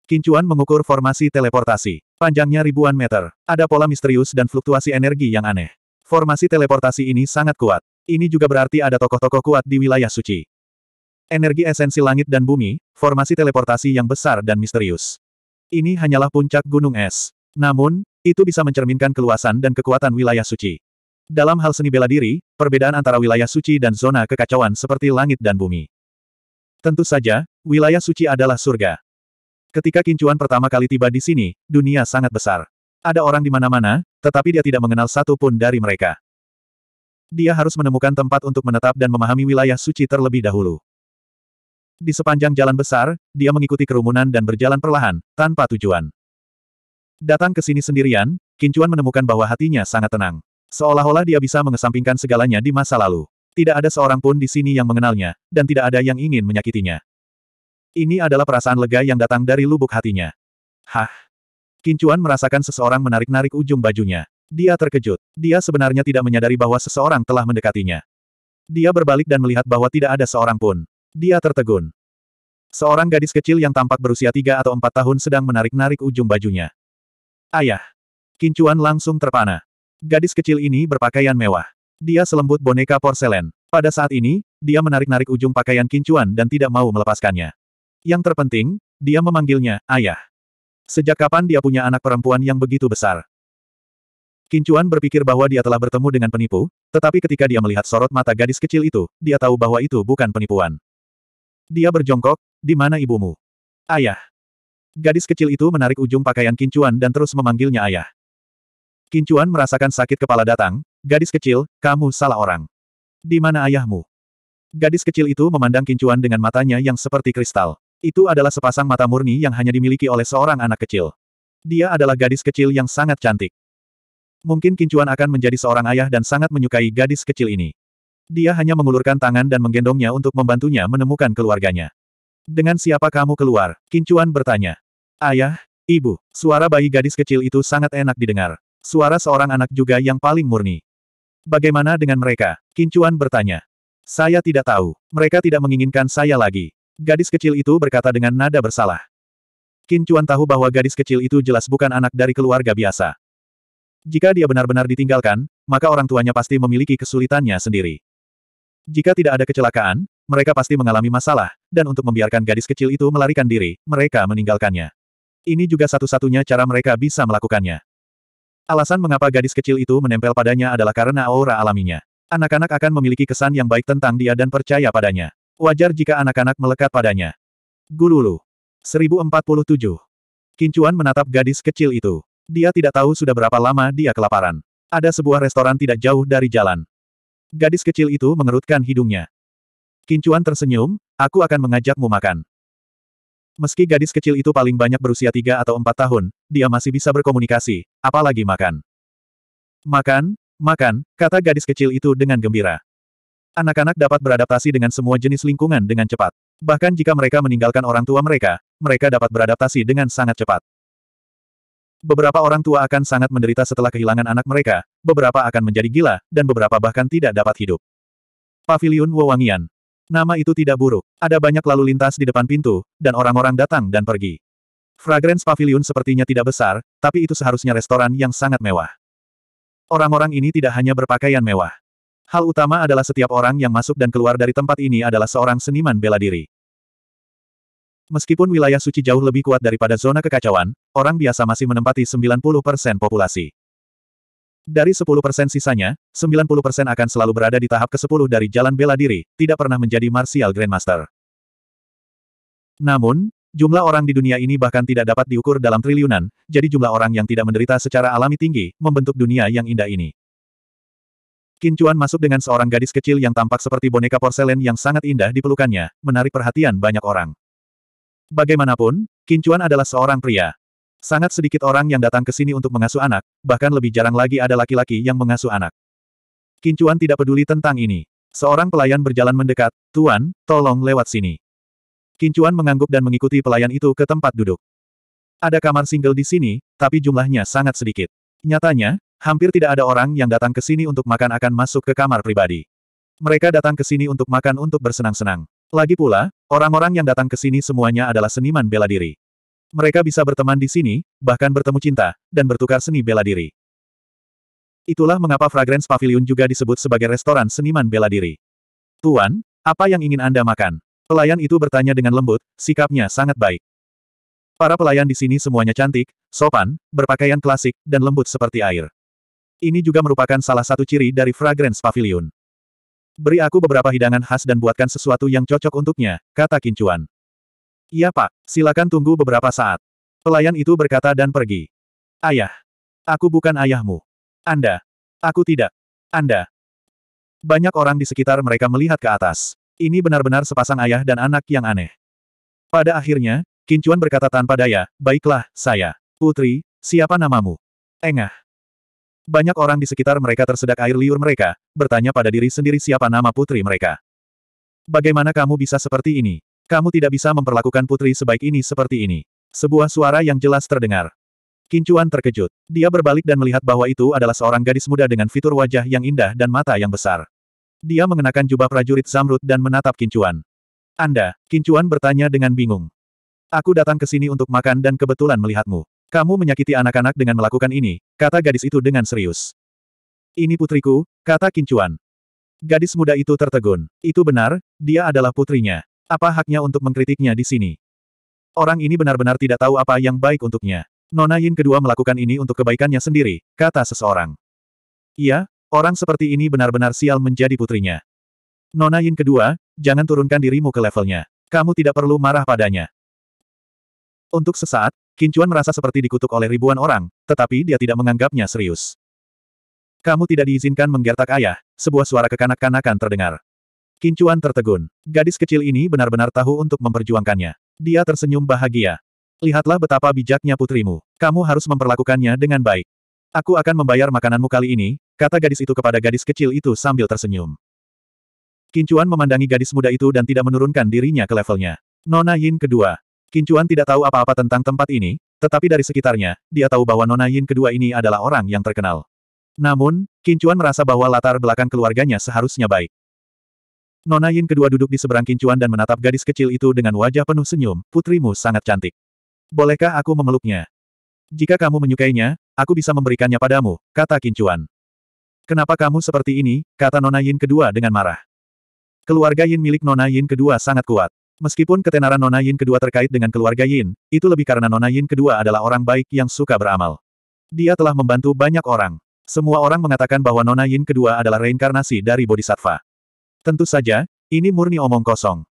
Kincuan mengukur formasi teleportasi. Panjangnya ribuan meter. Ada pola misterius dan fluktuasi energi yang aneh. Formasi teleportasi ini sangat kuat. Ini juga berarti ada tokoh-tokoh kuat di wilayah suci. Energi esensi langit dan bumi, formasi teleportasi yang besar dan misterius. Ini hanyalah puncak gunung es. Namun, itu bisa mencerminkan keluasan dan kekuatan wilayah suci. Dalam hal seni bela diri, perbedaan antara wilayah suci dan zona kekacauan seperti langit dan bumi. Tentu saja, wilayah suci adalah surga. Ketika kincuan pertama kali tiba di sini, dunia sangat besar. Ada orang di mana-mana, tetapi dia tidak mengenal satu pun dari mereka. Dia harus menemukan tempat untuk menetap dan memahami wilayah suci terlebih dahulu. Di sepanjang jalan besar, dia mengikuti kerumunan dan berjalan perlahan, tanpa tujuan. Datang ke sini sendirian, Kincuan menemukan bahwa hatinya sangat tenang. Seolah-olah dia bisa mengesampingkan segalanya di masa lalu. Tidak ada seorang pun di sini yang mengenalnya, dan tidak ada yang ingin menyakitinya. Ini adalah perasaan lega yang datang dari lubuk hatinya. Hah? Kincuan merasakan seseorang menarik-narik ujung bajunya. Dia terkejut. Dia sebenarnya tidak menyadari bahwa seseorang telah mendekatinya. Dia berbalik dan melihat bahwa tidak ada seorang pun. Dia tertegun. Seorang gadis kecil yang tampak berusia tiga atau empat tahun sedang menarik-narik ujung bajunya. Ayah. Kincuan langsung terpana. Gadis kecil ini berpakaian mewah. Dia selembut boneka porselen. Pada saat ini, dia menarik-narik ujung pakaian kincuan dan tidak mau melepaskannya. Yang terpenting, dia memanggilnya, ayah. Sejak kapan dia punya anak perempuan yang begitu besar? Kincuan berpikir bahwa dia telah bertemu dengan penipu, tetapi ketika dia melihat sorot mata gadis kecil itu, dia tahu bahwa itu bukan penipuan. Dia berjongkok, di mana ibumu? Ayah. Gadis kecil itu menarik ujung pakaian Kincuan dan terus memanggilnya ayah. Kincuan merasakan sakit kepala datang, gadis kecil, kamu salah orang. Di mana ayahmu? Gadis kecil itu memandang Kincuan dengan matanya yang seperti kristal. Itu adalah sepasang mata murni yang hanya dimiliki oleh seorang anak kecil. Dia adalah gadis kecil yang sangat cantik. Mungkin Kincuan akan menjadi seorang ayah dan sangat menyukai gadis kecil ini. Dia hanya mengulurkan tangan dan menggendongnya untuk membantunya menemukan keluarganya. Dengan siapa kamu keluar? Kincuan bertanya. Ayah, ibu, suara bayi gadis kecil itu sangat enak didengar. Suara seorang anak juga yang paling murni. Bagaimana dengan mereka? Kincuan bertanya. Saya tidak tahu. Mereka tidak menginginkan saya lagi. Gadis kecil itu berkata dengan nada bersalah. Kincuan tahu bahwa gadis kecil itu jelas bukan anak dari keluarga biasa. Jika dia benar-benar ditinggalkan, maka orang tuanya pasti memiliki kesulitannya sendiri. Jika tidak ada kecelakaan, mereka pasti mengalami masalah, dan untuk membiarkan gadis kecil itu melarikan diri, mereka meninggalkannya. Ini juga satu-satunya cara mereka bisa melakukannya. Alasan mengapa gadis kecil itu menempel padanya adalah karena aura alaminya. Anak-anak akan memiliki kesan yang baik tentang dia dan percaya padanya. Wajar jika anak-anak melekat padanya. Gululu. 1047. Kincuan menatap gadis kecil itu. Dia tidak tahu sudah berapa lama dia kelaparan. Ada sebuah restoran tidak jauh dari jalan. Gadis kecil itu mengerutkan hidungnya. Kincuan tersenyum, aku akan mengajakmu makan. Meski gadis kecil itu paling banyak berusia tiga atau empat tahun, dia masih bisa berkomunikasi, apalagi makan. Makan, makan, kata gadis kecil itu dengan gembira. Anak-anak dapat beradaptasi dengan semua jenis lingkungan dengan cepat. Bahkan jika mereka meninggalkan orang tua mereka, mereka dapat beradaptasi dengan sangat cepat. Beberapa orang tua akan sangat menderita setelah kehilangan anak mereka, beberapa akan menjadi gila, dan beberapa bahkan tidak dapat hidup. Paviliun Wewangian Nama itu tidak buruk. Ada banyak lalu lintas di depan pintu, dan orang-orang datang dan pergi. Fragrance Pavilion sepertinya tidak besar, tapi itu seharusnya restoran yang sangat mewah. Orang-orang ini tidak hanya berpakaian mewah. Hal utama adalah setiap orang yang masuk dan keluar dari tempat ini adalah seorang seniman bela diri. Meskipun wilayah suci jauh lebih kuat daripada zona kekacauan, orang biasa masih menempati 90% populasi. Dari 10% sisanya, 90% akan selalu berada di tahap ke-10 dari jalan bela diri, tidak pernah menjadi martial grandmaster. Namun, jumlah orang di dunia ini bahkan tidak dapat diukur dalam triliunan, jadi jumlah orang yang tidak menderita secara alami tinggi, membentuk dunia yang indah ini. Kincuan masuk dengan seorang gadis kecil yang tampak seperti boneka porselen yang sangat indah di pelukannya, menarik perhatian banyak orang. Bagaimanapun, Kincuan adalah seorang pria. Sangat sedikit orang yang datang ke sini untuk mengasuh anak, bahkan lebih jarang lagi ada laki-laki yang mengasuh anak. Kincuan tidak peduli tentang ini. Seorang pelayan berjalan mendekat, Tuan, tolong lewat sini. Kincuan mengangguk dan mengikuti pelayan itu ke tempat duduk. Ada kamar single di sini, tapi jumlahnya sangat sedikit. Nyatanya, hampir tidak ada orang yang datang ke sini untuk makan akan masuk ke kamar pribadi. Mereka datang ke sini untuk makan untuk bersenang-senang. Lagi pula, orang-orang yang datang ke sini semuanya adalah seniman bela diri. Mereka bisa berteman di sini, bahkan bertemu cinta, dan bertukar seni bela diri. Itulah mengapa Fragrance Pavilion juga disebut sebagai restoran seniman bela diri. Tuan, apa yang ingin Anda makan? Pelayan itu bertanya dengan lembut, sikapnya sangat baik. Para pelayan di sini semuanya cantik, sopan, berpakaian klasik, dan lembut seperti air. Ini juga merupakan salah satu ciri dari Fragrance Pavilion. Beri aku beberapa hidangan khas dan buatkan sesuatu yang cocok untuknya, kata Kincuan. Iya pak, silakan tunggu beberapa saat. Pelayan itu berkata dan pergi. Ayah. Aku bukan ayahmu. Anda. Aku tidak. Anda. Banyak orang di sekitar mereka melihat ke atas. Ini benar-benar sepasang ayah dan anak yang aneh. Pada akhirnya, Kincuan berkata tanpa daya, Baiklah, saya. Putri, siapa namamu? Engah. Banyak orang di sekitar mereka tersedak air liur mereka, bertanya pada diri sendiri siapa nama putri mereka. Bagaimana kamu bisa seperti ini? Kamu tidak bisa memperlakukan putri sebaik ini seperti ini. Sebuah suara yang jelas terdengar. Kincuan terkejut. Dia berbalik dan melihat bahwa itu adalah seorang gadis muda dengan fitur wajah yang indah dan mata yang besar. Dia mengenakan jubah prajurit Zamrud dan menatap Kincuan. Anda, Kincuan bertanya dengan bingung. Aku datang ke sini untuk makan dan kebetulan melihatmu. Kamu menyakiti anak-anak dengan melakukan ini, kata gadis itu dengan serius. Ini putriku, kata Kincuan. Gadis muda itu tertegun. Itu benar, dia adalah putrinya. Apa haknya untuk mengkritiknya di sini? Orang ini benar-benar tidak tahu apa yang baik untuknya. Nona Yin kedua melakukan ini untuk kebaikannya sendiri, kata seseorang. Iya, orang seperti ini benar-benar sial menjadi putrinya. Nona Yin kedua, jangan turunkan dirimu ke levelnya. Kamu tidak perlu marah padanya. Untuk sesaat, Kincuan merasa seperti dikutuk oleh ribuan orang, tetapi dia tidak menganggapnya serius. Kamu tidak diizinkan menggertak ayah, sebuah suara kekanak-kanakan terdengar. Kincuan tertegun. Gadis kecil ini benar-benar tahu untuk memperjuangkannya. Dia tersenyum bahagia. Lihatlah betapa bijaknya putrimu. Kamu harus memperlakukannya dengan baik. Aku akan membayar makananmu kali ini, kata gadis itu kepada gadis kecil itu sambil tersenyum. Kincuan memandangi gadis muda itu dan tidak menurunkan dirinya ke levelnya. Nona Yin kedua. Kincuan tidak tahu apa-apa tentang tempat ini, tetapi dari sekitarnya, dia tahu bahwa Nona Yin kedua ini adalah orang yang terkenal. Namun, Kincuan merasa bahwa latar belakang keluarganya seharusnya baik. Nona Yin kedua duduk di seberang kincuan dan menatap gadis kecil itu dengan wajah penuh senyum, putrimu sangat cantik. Bolehkah aku memeluknya? Jika kamu menyukainya, aku bisa memberikannya padamu, kata kincuan. Kenapa kamu seperti ini, kata Nona Yin kedua dengan marah. Keluarga Yin milik Nona Yin kedua sangat kuat. Meskipun ketenaran Nona Yin kedua terkait dengan keluarga Yin, itu lebih karena Nona Yin kedua adalah orang baik yang suka beramal. Dia telah membantu banyak orang. Semua orang mengatakan bahwa Nona Yin kedua adalah reinkarnasi dari Bodhisattva. Tentu saja, ini murni omong kosong.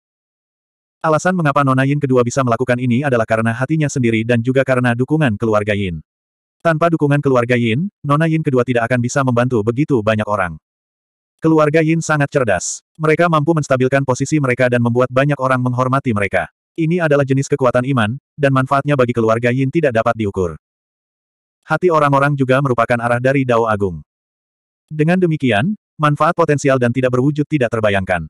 Alasan mengapa Nona Yin kedua bisa melakukan ini adalah karena hatinya sendiri dan juga karena dukungan keluarga Yin. Tanpa dukungan keluarga Yin, Nona Yin kedua tidak akan bisa membantu begitu banyak orang. Keluarga Yin sangat cerdas. Mereka mampu menstabilkan posisi mereka dan membuat banyak orang menghormati mereka. Ini adalah jenis kekuatan iman, dan manfaatnya bagi keluarga Yin tidak dapat diukur. Hati orang-orang juga merupakan arah dari Dao Agung. Dengan demikian, Manfaat potensial dan tidak berwujud tidak terbayangkan.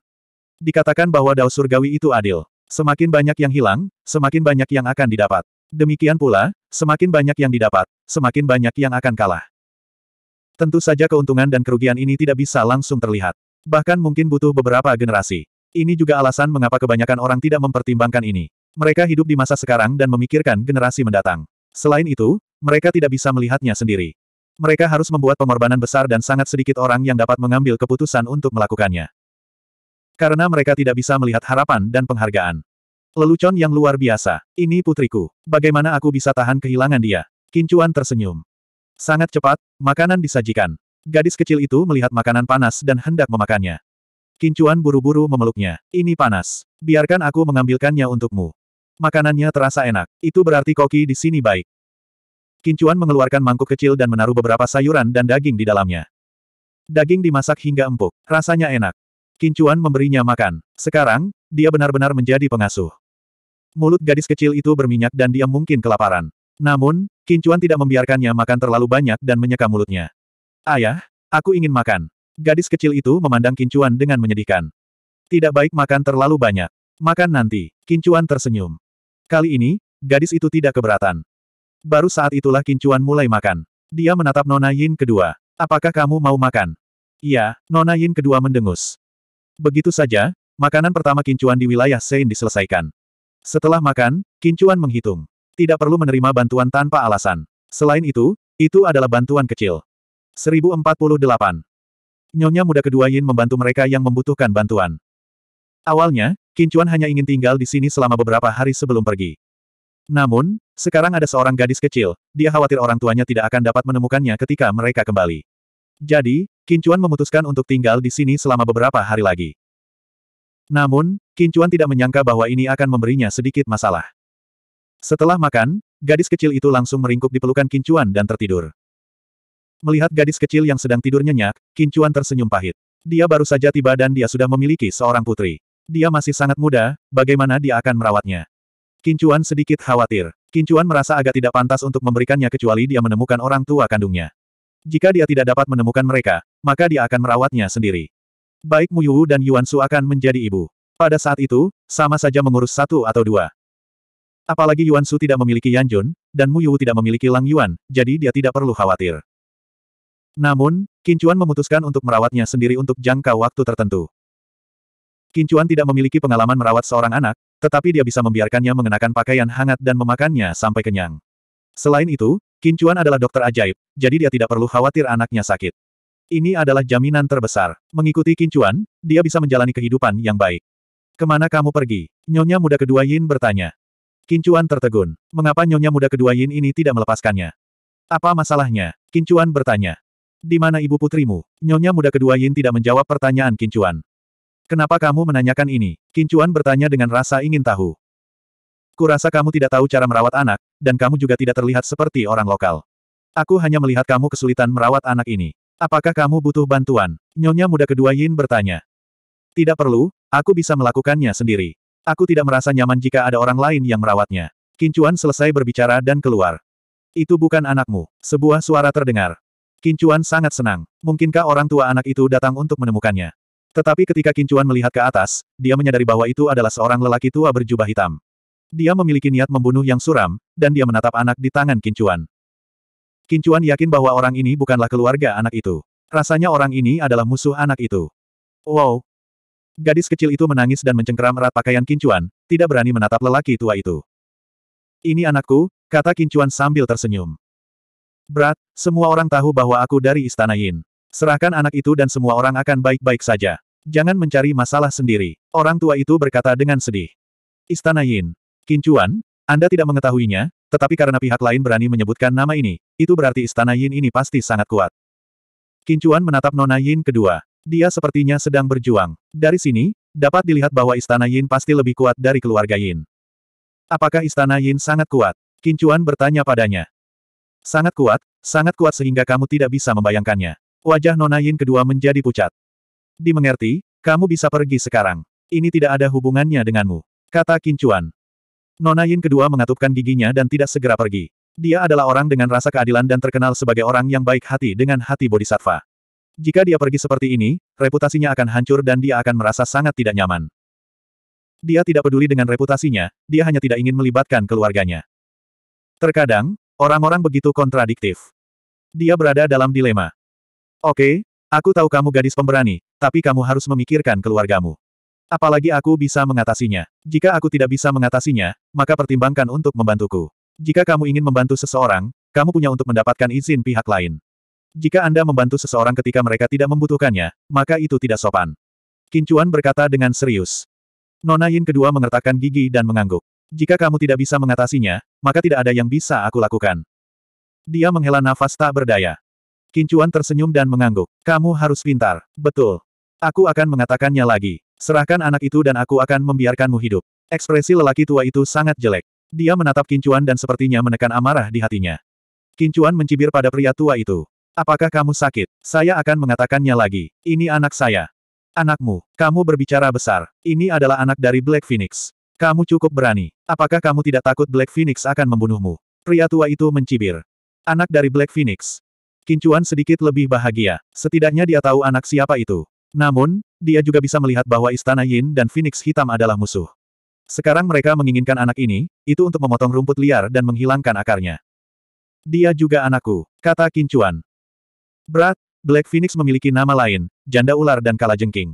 Dikatakan bahwa dao surgawi itu adil. Semakin banyak yang hilang, semakin banyak yang akan didapat. Demikian pula, semakin banyak yang didapat, semakin banyak yang akan kalah. Tentu saja keuntungan dan kerugian ini tidak bisa langsung terlihat. Bahkan mungkin butuh beberapa generasi. Ini juga alasan mengapa kebanyakan orang tidak mempertimbangkan ini. Mereka hidup di masa sekarang dan memikirkan generasi mendatang. Selain itu, mereka tidak bisa melihatnya sendiri. Mereka harus membuat pengorbanan besar dan sangat sedikit orang yang dapat mengambil keputusan untuk melakukannya. Karena mereka tidak bisa melihat harapan dan penghargaan. Lelucon yang luar biasa. Ini putriku. Bagaimana aku bisa tahan kehilangan dia? Kincuan tersenyum. Sangat cepat, makanan disajikan. Gadis kecil itu melihat makanan panas dan hendak memakannya. Kincuan buru-buru memeluknya. Ini panas. Biarkan aku mengambilkannya untukmu. Makanannya terasa enak. Itu berarti koki di sini baik. Kincuan mengeluarkan mangkuk kecil dan menaruh beberapa sayuran dan daging di dalamnya. Daging dimasak hingga empuk. Rasanya enak. Kincuan memberinya makan. Sekarang, dia benar-benar menjadi pengasuh. Mulut gadis kecil itu berminyak dan dia mungkin kelaparan. Namun, Kincuan tidak membiarkannya makan terlalu banyak dan menyeka mulutnya. Ayah, aku ingin makan. Gadis kecil itu memandang Kincuan dengan menyedihkan. Tidak baik makan terlalu banyak. Makan nanti. Kincuan tersenyum. Kali ini, gadis itu tidak keberatan. Baru saat itulah Kincuan mulai makan. Dia menatap Nona Yin kedua. Apakah kamu mau makan? Iya, Nona Yin kedua mendengus. Begitu saja, makanan pertama Kincuan di wilayah Sein diselesaikan. Setelah makan, Kincuan menghitung. Tidak perlu menerima bantuan tanpa alasan. Selain itu, itu adalah bantuan kecil. 1048. Nyonya muda kedua Yin membantu mereka yang membutuhkan bantuan. Awalnya, Kincuan hanya ingin tinggal di sini selama beberapa hari sebelum pergi. Namun, sekarang ada seorang gadis kecil, dia khawatir orang tuanya tidak akan dapat menemukannya ketika mereka kembali. Jadi, Kincuan memutuskan untuk tinggal di sini selama beberapa hari lagi. Namun, Kincuan tidak menyangka bahwa ini akan memberinya sedikit masalah. Setelah makan, gadis kecil itu langsung meringkuk di pelukan Kincuan dan tertidur. Melihat gadis kecil yang sedang tidur nyenyak, Kincuan tersenyum pahit. Dia baru saja tiba dan dia sudah memiliki seorang putri. Dia masih sangat muda, bagaimana dia akan merawatnya? Kincuan sedikit khawatir. Kincuan merasa agak tidak pantas untuk memberikannya kecuali dia menemukan orang tua kandungnya. Jika dia tidak dapat menemukan mereka, maka dia akan merawatnya sendiri. Baik Mu Muyu dan Yuan Su akan menjadi ibu. Pada saat itu, sama saja mengurus satu atau dua. Apalagi Yuan Su tidak memiliki Yan Jun, dan Mu Yu tidak memiliki Lang Yuan, jadi dia tidak perlu khawatir. Namun, Kincuan memutuskan untuk merawatnya sendiri untuk jangka waktu tertentu. Kincuan tidak memiliki pengalaman merawat seorang anak, tetapi dia bisa membiarkannya mengenakan pakaian hangat dan memakannya sampai kenyang. Selain itu, Kincuan adalah dokter ajaib, jadi dia tidak perlu khawatir anaknya sakit. Ini adalah jaminan terbesar. Mengikuti Kincuan, dia bisa menjalani kehidupan yang baik. Kemana kamu pergi? Nyonya muda kedua Yin bertanya. Kincuan tertegun. Mengapa nyonya muda kedua Yin ini tidak melepaskannya? Apa masalahnya? Kincuan bertanya. Di mana ibu putrimu? Nyonya muda kedua Yin tidak menjawab pertanyaan Kincuan. Kenapa kamu menanyakan ini? Kincuan bertanya dengan rasa ingin tahu. Kurasa kamu tidak tahu cara merawat anak, dan kamu juga tidak terlihat seperti orang lokal. Aku hanya melihat kamu kesulitan merawat anak ini. Apakah kamu butuh bantuan? Nyonya muda kedua Yin bertanya. Tidak perlu, aku bisa melakukannya sendiri. Aku tidak merasa nyaman jika ada orang lain yang merawatnya. Kincuan selesai berbicara dan keluar. Itu bukan anakmu. Sebuah suara terdengar. Kincuan sangat senang. Mungkinkah orang tua anak itu datang untuk menemukannya? Tetapi ketika Kincuan melihat ke atas, dia menyadari bahwa itu adalah seorang lelaki tua berjubah hitam. Dia memiliki niat membunuh yang suram, dan dia menatap anak di tangan Kincuan. Kincuan yakin bahwa orang ini bukanlah keluarga anak itu. Rasanya orang ini adalah musuh anak itu. Wow! Gadis kecil itu menangis dan mencengkeram erat pakaian Kincuan, tidak berani menatap lelaki tua itu. Ini anakku, kata Kincuan sambil tersenyum. Berat, semua orang tahu bahwa aku dari Istana Yin. Serahkan anak itu dan semua orang akan baik-baik saja. Jangan mencari masalah sendiri. Orang tua itu berkata dengan sedih. Istana Yin. Kincuan, Anda tidak mengetahuinya, tetapi karena pihak lain berani menyebutkan nama ini, itu berarti Istana Yin ini pasti sangat kuat. Kincuan menatap Nona Yin kedua. Dia sepertinya sedang berjuang. Dari sini, dapat dilihat bahwa Istana Yin pasti lebih kuat dari keluarga Yin. Apakah Istana Yin sangat kuat? Kincuan bertanya padanya. Sangat kuat, sangat kuat sehingga kamu tidak bisa membayangkannya. Wajah Nona Yin kedua menjadi pucat. Dimengerti, kamu bisa pergi sekarang. Ini tidak ada hubungannya denganmu. Kata Kincuan. Nona Yin kedua mengatupkan giginya dan tidak segera pergi. Dia adalah orang dengan rasa keadilan dan terkenal sebagai orang yang baik hati dengan hati bodhisattva. Jika dia pergi seperti ini, reputasinya akan hancur dan dia akan merasa sangat tidak nyaman. Dia tidak peduli dengan reputasinya, dia hanya tidak ingin melibatkan keluarganya. Terkadang, orang-orang begitu kontradiktif. Dia berada dalam dilema. Oke, Aku tahu kamu gadis pemberani, tapi kamu harus memikirkan keluargamu. Apalagi aku bisa mengatasinya. Jika aku tidak bisa mengatasinya, maka pertimbangkan untuk membantuku. Jika kamu ingin membantu seseorang, kamu punya untuk mendapatkan izin pihak lain. Jika Anda membantu seseorang ketika mereka tidak membutuhkannya, maka itu tidak sopan. Kincuan berkata dengan serius. Nona Yin kedua mengertakkan gigi dan mengangguk. Jika kamu tidak bisa mengatasinya, maka tidak ada yang bisa aku lakukan. Dia menghela nafas tak berdaya. Kincuan tersenyum dan mengangguk. Kamu harus pintar. Betul. Aku akan mengatakannya lagi. Serahkan anak itu dan aku akan membiarkanmu hidup. Ekspresi lelaki tua itu sangat jelek. Dia menatap Kincuan dan sepertinya menekan amarah di hatinya. Kincuan mencibir pada pria tua itu. Apakah kamu sakit? Saya akan mengatakannya lagi. Ini anak saya. Anakmu, kamu berbicara besar. Ini adalah anak dari Black Phoenix. Kamu cukup berani. Apakah kamu tidak takut Black Phoenix akan membunuhmu? Pria tua itu mencibir. Anak dari Black Phoenix. Kincuan sedikit lebih bahagia. Setidaknya dia tahu anak siapa itu. Namun, dia juga bisa melihat bahwa Istana Yin dan Phoenix Hitam adalah musuh. Sekarang mereka menginginkan anak ini, itu untuk memotong rumput liar dan menghilangkan akarnya. Dia juga anakku, kata Kincuan. Berat, Black Phoenix memiliki nama lain, Janda Ular dan Kalajengking.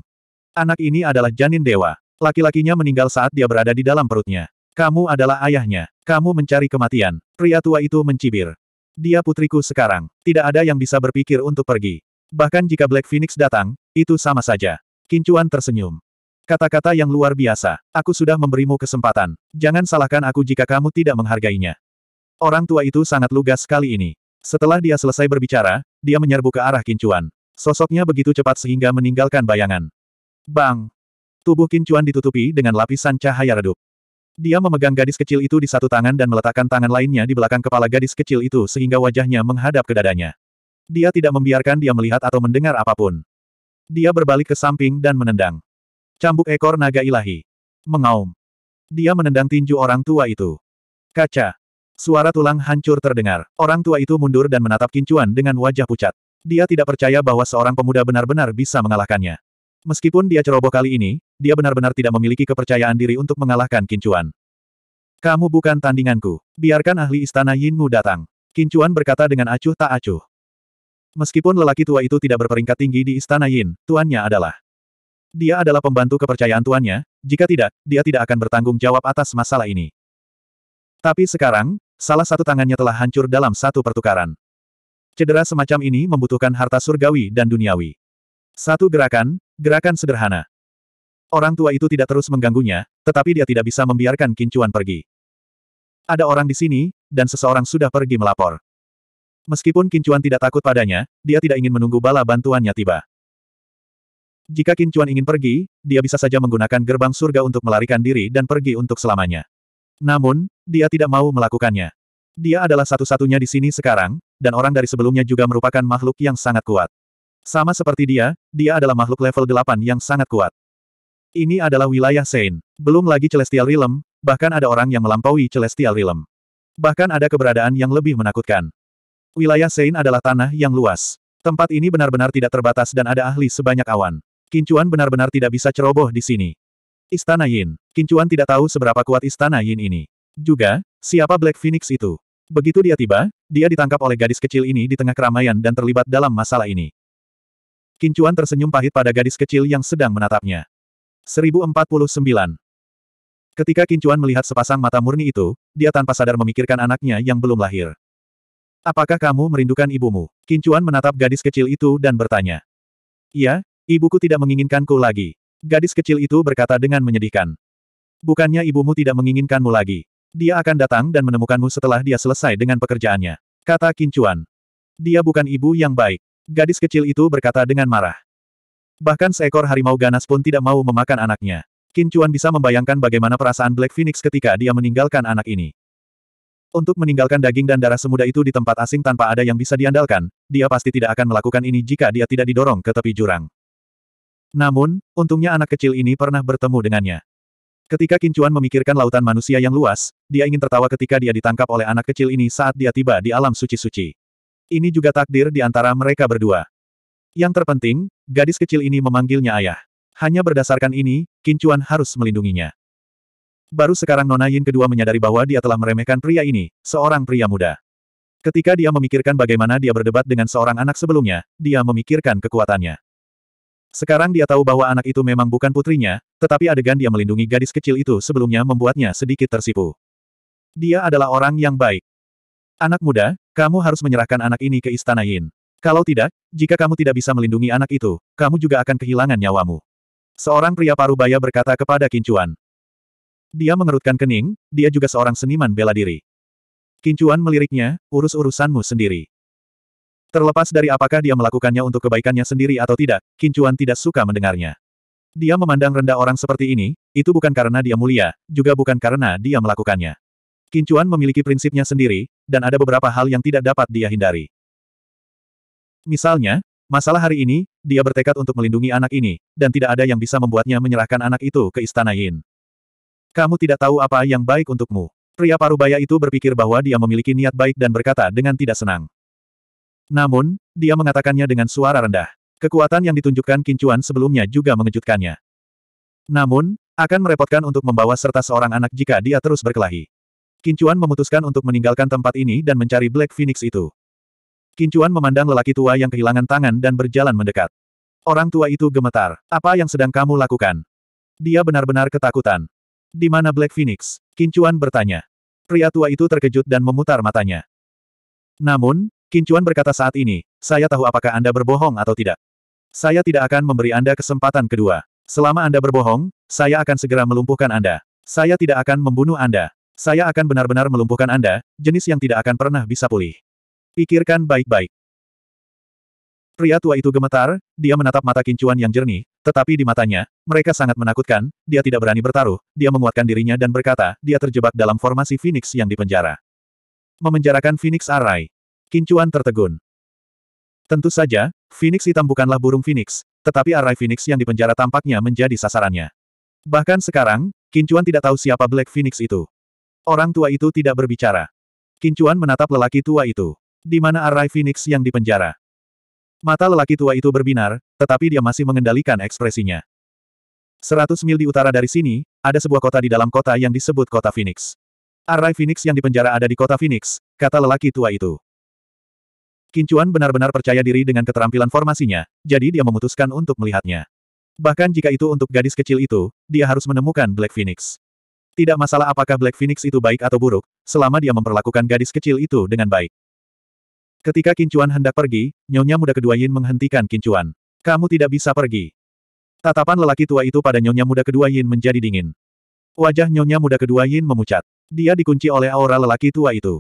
Anak ini adalah janin dewa. Laki-lakinya meninggal saat dia berada di dalam perutnya. Kamu adalah ayahnya. Kamu mencari kematian. Pria tua itu mencibir. Dia putriku sekarang. Tidak ada yang bisa berpikir untuk pergi. Bahkan jika Black Phoenix datang, itu sama saja. Kincuan tersenyum. Kata-kata yang luar biasa. Aku sudah memberimu kesempatan. Jangan salahkan aku jika kamu tidak menghargainya. Orang tua itu sangat lugas sekali ini. Setelah dia selesai berbicara, dia menyerbu ke arah Kincuan. Sosoknya begitu cepat sehingga meninggalkan bayangan. Bang! Tubuh Kincuan ditutupi dengan lapisan cahaya redup. Dia memegang gadis kecil itu di satu tangan dan meletakkan tangan lainnya di belakang kepala gadis kecil itu sehingga wajahnya menghadap ke dadanya. Dia tidak membiarkan dia melihat atau mendengar apapun. Dia berbalik ke samping dan menendang. Cambuk ekor naga ilahi. Mengaum. Dia menendang tinju orang tua itu. Kaca. Suara tulang hancur terdengar. Orang tua itu mundur dan menatap kincuan dengan wajah pucat. Dia tidak percaya bahwa seorang pemuda benar-benar bisa mengalahkannya. Meskipun dia ceroboh kali ini, dia benar-benar tidak memiliki kepercayaan diri untuk mengalahkan Kincuan. Kamu bukan tandinganku. Biarkan ahli istana Yinmu datang. Kincuan berkata dengan acuh tak acuh. Meskipun lelaki tua itu tidak berperingkat tinggi di istana Yin, tuannya adalah. Dia adalah pembantu kepercayaan tuannya, jika tidak, dia tidak akan bertanggung jawab atas masalah ini. Tapi sekarang, salah satu tangannya telah hancur dalam satu pertukaran. Cedera semacam ini membutuhkan harta surgawi dan duniawi. Satu gerakan, gerakan sederhana. Orang tua itu tidak terus mengganggunya, tetapi dia tidak bisa membiarkan Kincuan pergi. Ada orang di sini, dan seseorang sudah pergi melapor. Meskipun Kincuan tidak takut padanya, dia tidak ingin menunggu bala bantuannya tiba. Jika Kincuan ingin pergi, dia bisa saja menggunakan gerbang surga untuk melarikan diri dan pergi untuk selamanya. Namun, dia tidak mau melakukannya. Dia adalah satu-satunya di sini sekarang, dan orang dari sebelumnya juga merupakan makhluk yang sangat kuat. Sama seperti dia, dia adalah makhluk level 8 yang sangat kuat. Ini adalah wilayah Sein. Belum lagi Celestial Realm, bahkan ada orang yang melampaui Celestial Realm. Bahkan ada keberadaan yang lebih menakutkan. Wilayah Sein adalah tanah yang luas. Tempat ini benar-benar tidak terbatas dan ada ahli sebanyak awan. Kincuan benar-benar tidak bisa ceroboh di sini. Istana Yin. Kincuan tidak tahu seberapa kuat Istana Yin ini. Juga, siapa Black Phoenix itu? Begitu dia tiba, dia ditangkap oleh gadis kecil ini di tengah keramaian dan terlibat dalam masalah ini. Kincuan tersenyum pahit pada gadis kecil yang sedang menatapnya. 1049. Ketika Kincuan melihat sepasang mata murni itu, dia tanpa sadar memikirkan anaknya yang belum lahir. Apakah kamu merindukan ibumu? Kincuan menatap gadis kecil itu dan bertanya. Iya, ibuku tidak menginginkanku lagi. Gadis kecil itu berkata dengan menyedihkan. Bukannya ibumu tidak menginginkanmu lagi. Dia akan datang dan menemukanmu setelah dia selesai dengan pekerjaannya. Kata Kincuan. Dia bukan ibu yang baik. Gadis kecil itu berkata dengan marah. Bahkan seekor harimau ganas pun tidak mau memakan anaknya. Kincuan bisa membayangkan bagaimana perasaan Black Phoenix ketika dia meninggalkan anak ini. Untuk meninggalkan daging dan darah semuda itu di tempat asing tanpa ada yang bisa diandalkan, dia pasti tidak akan melakukan ini jika dia tidak didorong ke tepi jurang. Namun, untungnya anak kecil ini pernah bertemu dengannya. Ketika Kincuan memikirkan lautan manusia yang luas, dia ingin tertawa ketika dia ditangkap oleh anak kecil ini saat dia tiba di alam suci-suci. Ini juga takdir di antara mereka berdua. Yang terpenting, gadis kecil ini memanggilnya ayah. Hanya berdasarkan ini, Kincuan harus melindunginya. Baru sekarang Nona Yin kedua menyadari bahwa dia telah meremehkan pria ini, seorang pria muda. Ketika dia memikirkan bagaimana dia berdebat dengan seorang anak sebelumnya, dia memikirkan kekuatannya. Sekarang dia tahu bahwa anak itu memang bukan putrinya, tetapi adegan dia melindungi gadis kecil itu sebelumnya membuatnya sedikit tersipu. Dia adalah orang yang baik. Anak muda, kamu harus menyerahkan anak ini ke istana Yin. Kalau tidak, jika kamu tidak bisa melindungi anak itu, kamu juga akan kehilangan nyawamu. Seorang pria parubaya berkata kepada Kincuan. Dia mengerutkan kening, dia juga seorang seniman bela diri. Kincuan meliriknya, urus urusanmu sendiri. Terlepas dari apakah dia melakukannya untuk kebaikannya sendiri atau tidak, Kincuan tidak suka mendengarnya. Dia memandang rendah orang seperti ini, itu bukan karena dia mulia, juga bukan karena dia melakukannya. Kincuan memiliki prinsipnya sendiri, dan ada beberapa hal yang tidak dapat dia hindari. Misalnya, masalah hari ini, dia bertekad untuk melindungi anak ini, dan tidak ada yang bisa membuatnya menyerahkan anak itu ke istana Yin. Kamu tidak tahu apa yang baik untukmu. Pria parubaya itu berpikir bahwa dia memiliki niat baik dan berkata dengan tidak senang. Namun, dia mengatakannya dengan suara rendah. Kekuatan yang ditunjukkan Kincuan sebelumnya juga mengejutkannya. Namun, akan merepotkan untuk membawa serta seorang anak jika dia terus berkelahi. Kincuan memutuskan untuk meninggalkan tempat ini dan mencari Black Phoenix itu. Kincuan memandang lelaki tua yang kehilangan tangan dan berjalan mendekat. Orang tua itu gemetar. Apa yang sedang kamu lakukan? Dia benar-benar ketakutan. Di mana Black Phoenix? Kincuan bertanya. Pria tua itu terkejut dan memutar matanya. Namun, Kincuan berkata saat ini, saya tahu apakah Anda berbohong atau tidak. Saya tidak akan memberi Anda kesempatan kedua. Selama Anda berbohong, saya akan segera melumpuhkan Anda. Saya tidak akan membunuh Anda. Saya akan benar-benar melumpuhkan Anda, jenis yang tidak akan pernah bisa pulih. Pikirkan baik-baik. Pria tua itu gemetar, dia menatap mata kincuan yang jernih, tetapi di matanya, mereka sangat menakutkan, dia tidak berani bertaruh, dia menguatkan dirinya dan berkata, dia terjebak dalam formasi Phoenix yang dipenjara. Memenjarakan Phoenix arai. Kincuan tertegun. Tentu saja, Phoenix hitam bukanlah burung Phoenix, tetapi arai Phoenix yang dipenjara tampaknya menjadi sasarannya. Bahkan sekarang, Kincuan tidak tahu siapa Black Phoenix itu. Orang tua itu tidak berbicara. Kincuan menatap lelaki tua itu. Di mana Arai Phoenix yang dipenjara? Mata lelaki tua itu berbinar, tetapi dia masih mengendalikan ekspresinya. Seratus mil di utara dari sini, ada sebuah kota di dalam kota yang disebut kota Phoenix. Arai Phoenix yang dipenjara ada di kota Phoenix, kata lelaki tua itu. Kincuan benar-benar percaya diri dengan keterampilan formasinya, jadi dia memutuskan untuk melihatnya. Bahkan jika itu untuk gadis kecil itu, dia harus menemukan Black Phoenix. Tidak masalah apakah Black Phoenix itu baik atau buruk, selama dia memperlakukan gadis kecil itu dengan baik. Ketika Kincuan hendak pergi, nyonya muda kedua Yin menghentikan Kincuan. Kamu tidak bisa pergi. Tatapan lelaki tua itu pada nyonya muda kedua Yin menjadi dingin. Wajah nyonya muda kedua Yin memucat. Dia dikunci oleh aura lelaki tua itu.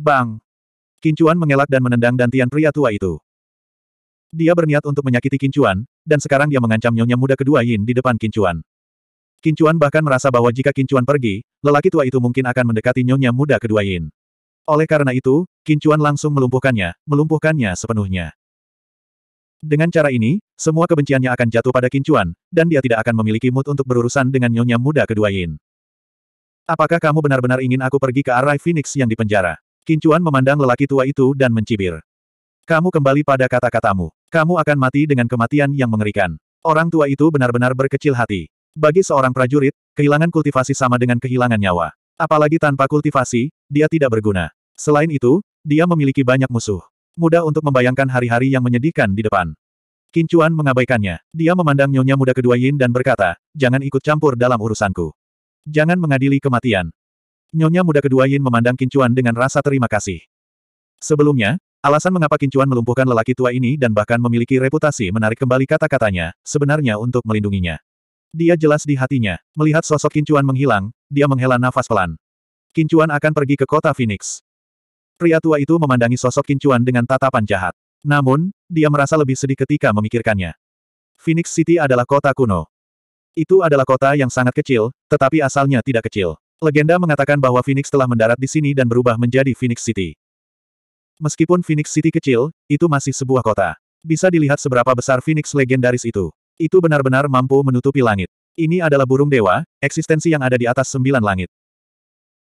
Bang! Kincuan mengelak dan menendang dantian pria tua itu. Dia berniat untuk menyakiti Kincuan, dan sekarang dia mengancam nyonya muda kedua Yin di depan Kincuan. Kincuan bahkan merasa bahwa jika Kincuan pergi, lelaki tua itu mungkin akan mendekati nyonya muda kedua Yin. Oleh karena itu, Kincuan langsung melumpuhkannya, melumpuhkannya sepenuhnya. Dengan cara ini, semua kebenciannya akan jatuh pada Kincuan, dan dia tidak akan memiliki mood untuk berurusan dengan nyonya muda kedua Yin. Apakah kamu benar-benar ingin aku pergi ke arah Phoenix yang dipenjara? Kincuan memandang lelaki tua itu dan mencibir. Kamu kembali pada kata-katamu. Kamu akan mati dengan kematian yang mengerikan. Orang tua itu benar-benar berkecil hati. Bagi seorang prajurit, kehilangan kultivasi sama dengan kehilangan nyawa. Apalagi tanpa kultivasi, dia tidak berguna. Selain itu, dia memiliki banyak musuh. Mudah untuk membayangkan hari-hari yang menyedihkan di depan. Kincuan mengabaikannya. Dia memandang nyonya muda kedua Yin dan berkata, jangan ikut campur dalam urusanku. Jangan mengadili kematian. Nyonya muda kedua Yin memandang Kincuan dengan rasa terima kasih. Sebelumnya, alasan mengapa Kincuan melumpuhkan lelaki tua ini dan bahkan memiliki reputasi menarik kembali kata-katanya, sebenarnya untuk melindunginya. Dia jelas di hatinya. Melihat sosok Kincuan menghilang, dia menghela nafas pelan. Kincuan akan pergi ke kota Phoenix. Pria tua itu memandangi sosok Kincuan dengan tatapan jahat. Namun, dia merasa lebih sedih ketika memikirkannya. Phoenix City adalah kota kuno. Itu adalah kota yang sangat kecil, tetapi asalnya tidak kecil. Legenda mengatakan bahwa Phoenix telah mendarat di sini dan berubah menjadi Phoenix City. Meskipun Phoenix City kecil, itu masih sebuah kota. Bisa dilihat seberapa besar Phoenix legendaris itu. Itu benar-benar mampu menutupi langit. Ini adalah burung dewa, eksistensi yang ada di atas sembilan langit.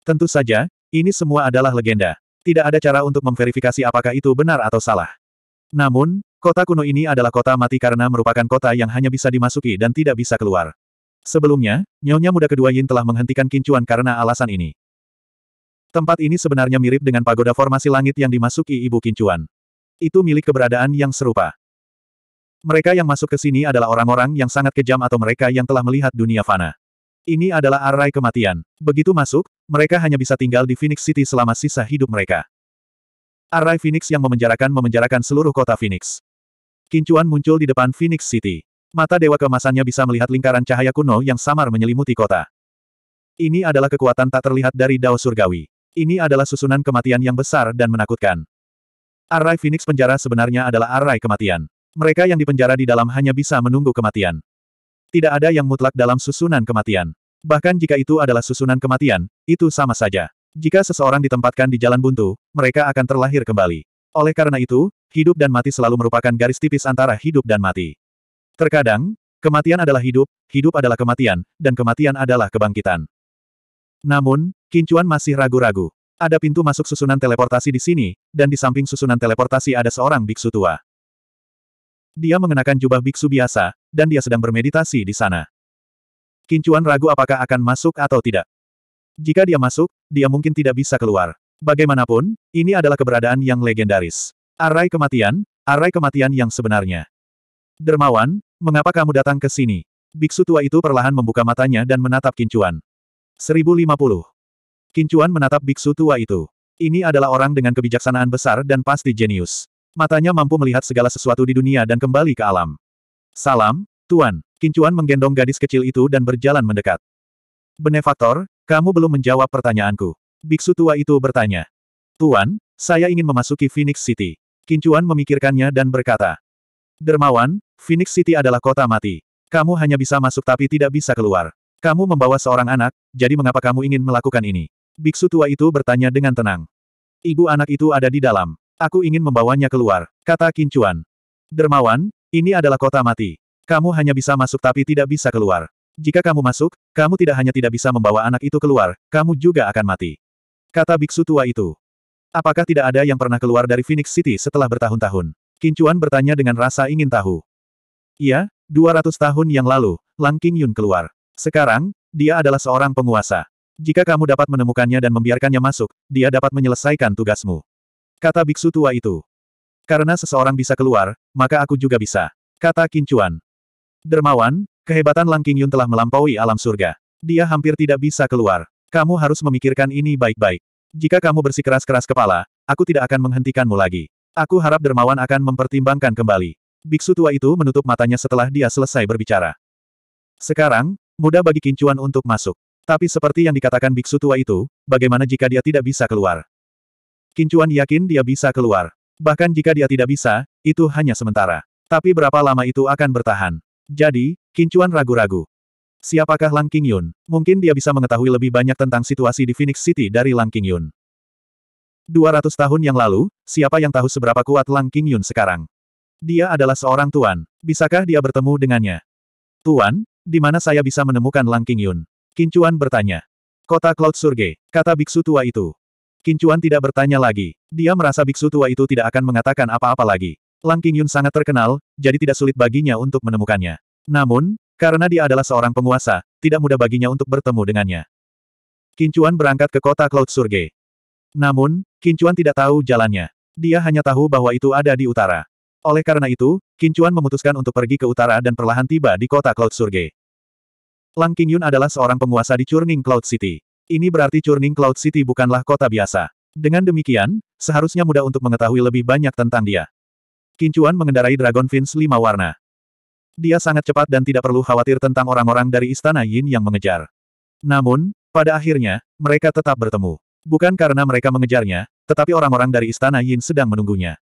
Tentu saja, ini semua adalah legenda. Tidak ada cara untuk memverifikasi apakah itu benar atau salah. Namun, kota kuno ini adalah kota mati karena merupakan kota yang hanya bisa dimasuki dan tidak bisa keluar. Sebelumnya, nyonya muda kedua Yin telah menghentikan kincuan karena alasan ini. Tempat ini sebenarnya mirip dengan pagoda formasi langit yang dimasuki ibu kincuan. Itu milik keberadaan yang serupa. Mereka yang masuk ke sini adalah orang-orang yang sangat kejam atau mereka yang telah melihat dunia fana. Ini adalah arai kematian. Begitu masuk, mereka hanya bisa tinggal di Phoenix City selama sisa hidup mereka. Arai Phoenix yang memenjarakan memenjarakan seluruh kota Phoenix. Kincuan muncul di depan Phoenix City. Mata dewa kemasannya bisa melihat lingkaran cahaya kuno yang samar menyelimuti kota. Ini adalah kekuatan tak terlihat dari Dao Surgawi. Ini adalah susunan kematian yang besar dan menakutkan. Arai Phoenix penjara sebenarnya adalah arai kematian. Mereka yang dipenjara di dalam hanya bisa menunggu kematian. Tidak ada yang mutlak dalam susunan kematian. Bahkan jika itu adalah susunan kematian, itu sama saja. Jika seseorang ditempatkan di jalan buntu, mereka akan terlahir kembali. Oleh karena itu, hidup dan mati selalu merupakan garis tipis antara hidup dan mati. Terkadang, kematian adalah hidup, hidup adalah kematian, dan kematian adalah kebangkitan. Namun, Kincuan masih ragu-ragu. Ada pintu masuk susunan teleportasi di sini, dan di samping susunan teleportasi ada seorang biksu tua. Dia mengenakan jubah biksu biasa, dan dia sedang bermeditasi di sana. Kincuan ragu apakah akan masuk atau tidak. Jika dia masuk, dia mungkin tidak bisa keluar. Bagaimanapun, ini adalah keberadaan yang legendaris. Arai kematian, arai kematian yang sebenarnya. Dermawan, mengapa kamu datang ke sini? Biksu tua itu perlahan membuka matanya dan menatap Kincuan. 1050. Kincuan menatap biksu tua itu. Ini adalah orang dengan kebijaksanaan besar dan pasti jenius. Matanya mampu melihat segala sesuatu di dunia dan kembali ke alam. Salam, Tuan. Kincuan menggendong gadis kecil itu dan berjalan mendekat. Benefaktor, kamu belum menjawab pertanyaanku. Biksu tua itu bertanya. Tuan, saya ingin memasuki Phoenix City. Kincuan memikirkannya dan berkata. Dermawan, Phoenix City adalah kota mati. Kamu hanya bisa masuk tapi tidak bisa keluar. Kamu membawa seorang anak, jadi mengapa kamu ingin melakukan ini? Biksu tua itu bertanya dengan tenang. Ibu anak itu ada di dalam. Aku ingin membawanya keluar, kata Kincuan. Dermawan, ini adalah kota mati. Kamu hanya bisa masuk tapi tidak bisa keluar. Jika kamu masuk, kamu tidak hanya tidak bisa membawa anak itu keluar, kamu juga akan mati. Kata biksu tua itu. Apakah tidak ada yang pernah keluar dari Phoenix City setelah bertahun-tahun? Kincuan bertanya dengan rasa ingin tahu. Iya, 200 tahun yang lalu, Lang King Yun keluar. Sekarang, dia adalah seorang penguasa. Jika kamu dapat menemukannya dan membiarkannya masuk, dia dapat menyelesaikan tugasmu. Kata biksu tua itu. Karena seseorang bisa keluar, maka aku juga bisa. Kata Kincuan. Dermawan, kehebatan Lang Qingyun telah melampaui alam surga. Dia hampir tidak bisa keluar. Kamu harus memikirkan ini baik-baik. Jika kamu bersikeras-keras kepala, aku tidak akan menghentikanmu lagi. Aku harap dermawan akan mempertimbangkan kembali. Biksu tua itu menutup matanya setelah dia selesai berbicara. Sekarang, mudah bagi Kincuan untuk masuk. Tapi seperti yang dikatakan biksu tua itu, bagaimana jika dia tidak bisa keluar? Kincuan yakin dia bisa keluar. Bahkan jika dia tidak bisa, itu hanya sementara. Tapi berapa lama itu akan bertahan? Jadi, Kincuan ragu-ragu. Siapakah Lang Qingyun? Mungkin dia bisa mengetahui lebih banyak tentang situasi di Phoenix City dari Lang Qingyun. 200 tahun yang lalu, siapa yang tahu seberapa kuat Lang Qingyun sekarang? Dia adalah seorang tuan. Bisakah dia bertemu dengannya? Tuan, di mana saya bisa menemukan Lang Qingyun? Kincuan bertanya. Kota Cloud Surge, kata biksu tua itu. Kincuan tidak bertanya lagi. Dia merasa biksu tua itu tidak akan mengatakan apa-apa lagi. Lang Qingyun sangat terkenal, jadi tidak sulit baginya untuk menemukannya. Namun, karena dia adalah seorang penguasa, tidak mudah baginya untuk bertemu dengannya. Kincuan berangkat ke kota Cloud Surge. Namun, Kincuan tidak tahu jalannya. Dia hanya tahu bahwa itu ada di utara. Oleh karena itu, Kincuan memutuskan untuk pergi ke utara dan perlahan tiba di kota Cloud Surge. Lang Qingyun adalah seorang penguasa di Churning Cloud City. Ini berarti Churning Cloud City bukanlah kota biasa. Dengan demikian, seharusnya mudah untuk mengetahui lebih banyak tentang dia. Kincuan mengendarai Dragon Fins lima warna. Dia sangat cepat dan tidak perlu khawatir tentang orang-orang dari Istana Yin yang mengejar. Namun, pada akhirnya, mereka tetap bertemu. Bukan karena mereka mengejarnya, tetapi orang-orang dari Istana Yin sedang menunggunya.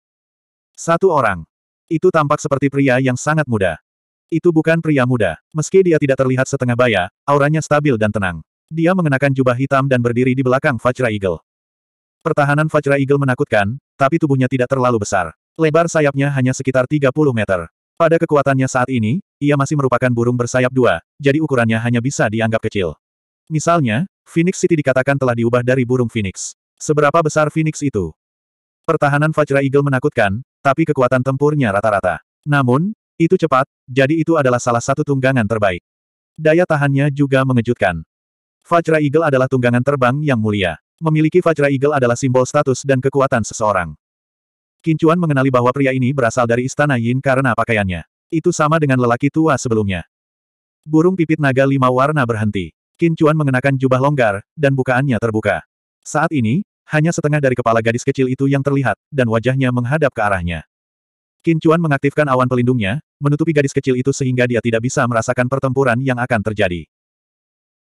Satu orang. Itu tampak seperti pria yang sangat muda. Itu bukan pria muda. Meski dia tidak terlihat setengah baya, auranya stabil dan tenang. Dia mengenakan jubah hitam dan berdiri di belakang Fajra Eagle. Pertahanan Fajra Eagle menakutkan, tapi tubuhnya tidak terlalu besar. Lebar sayapnya hanya sekitar 30 meter. Pada kekuatannya saat ini, ia masih merupakan burung bersayap dua, jadi ukurannya hanya bisa dianggap kecil. Misalnya, Phoenix City dikatakan telah diubah dari burung Phoenix. Seberapa besar Phoenix itu? Pertahanan Fajra Eagle menakutkan, tapi kekuatan tempurnya rata-rata. Namun, itu cepat, jadi itu adalah salah satu tunggangan terbaik. Daya tahannya juga mengejutkan. Fajra Eagle adalah tunggangan terbang yang mulia. Memiliki Fajra Eagle adalah simbol status dan kekuatan seseorang. Kincuan mengenali bahwa pria ini berasal dari Istana Yin karena pakaiannya. Itu sama dengan lelaki tua sebelumnya. Burung pipit naga lima warna berhenti. Kincuan mengenakan jubah longgar, dan bukaannya terbuka. Saat ini, hanya setengah dari kepala gadis kecil itu yang terlihat, dan wajahnya menghadap ke arahnya. Kincuan mengaktifkan awan pelindungnya, menutupi gadis kecil itu sehingga dia tidak bisa merasakan pertempuran yang akan terjadi.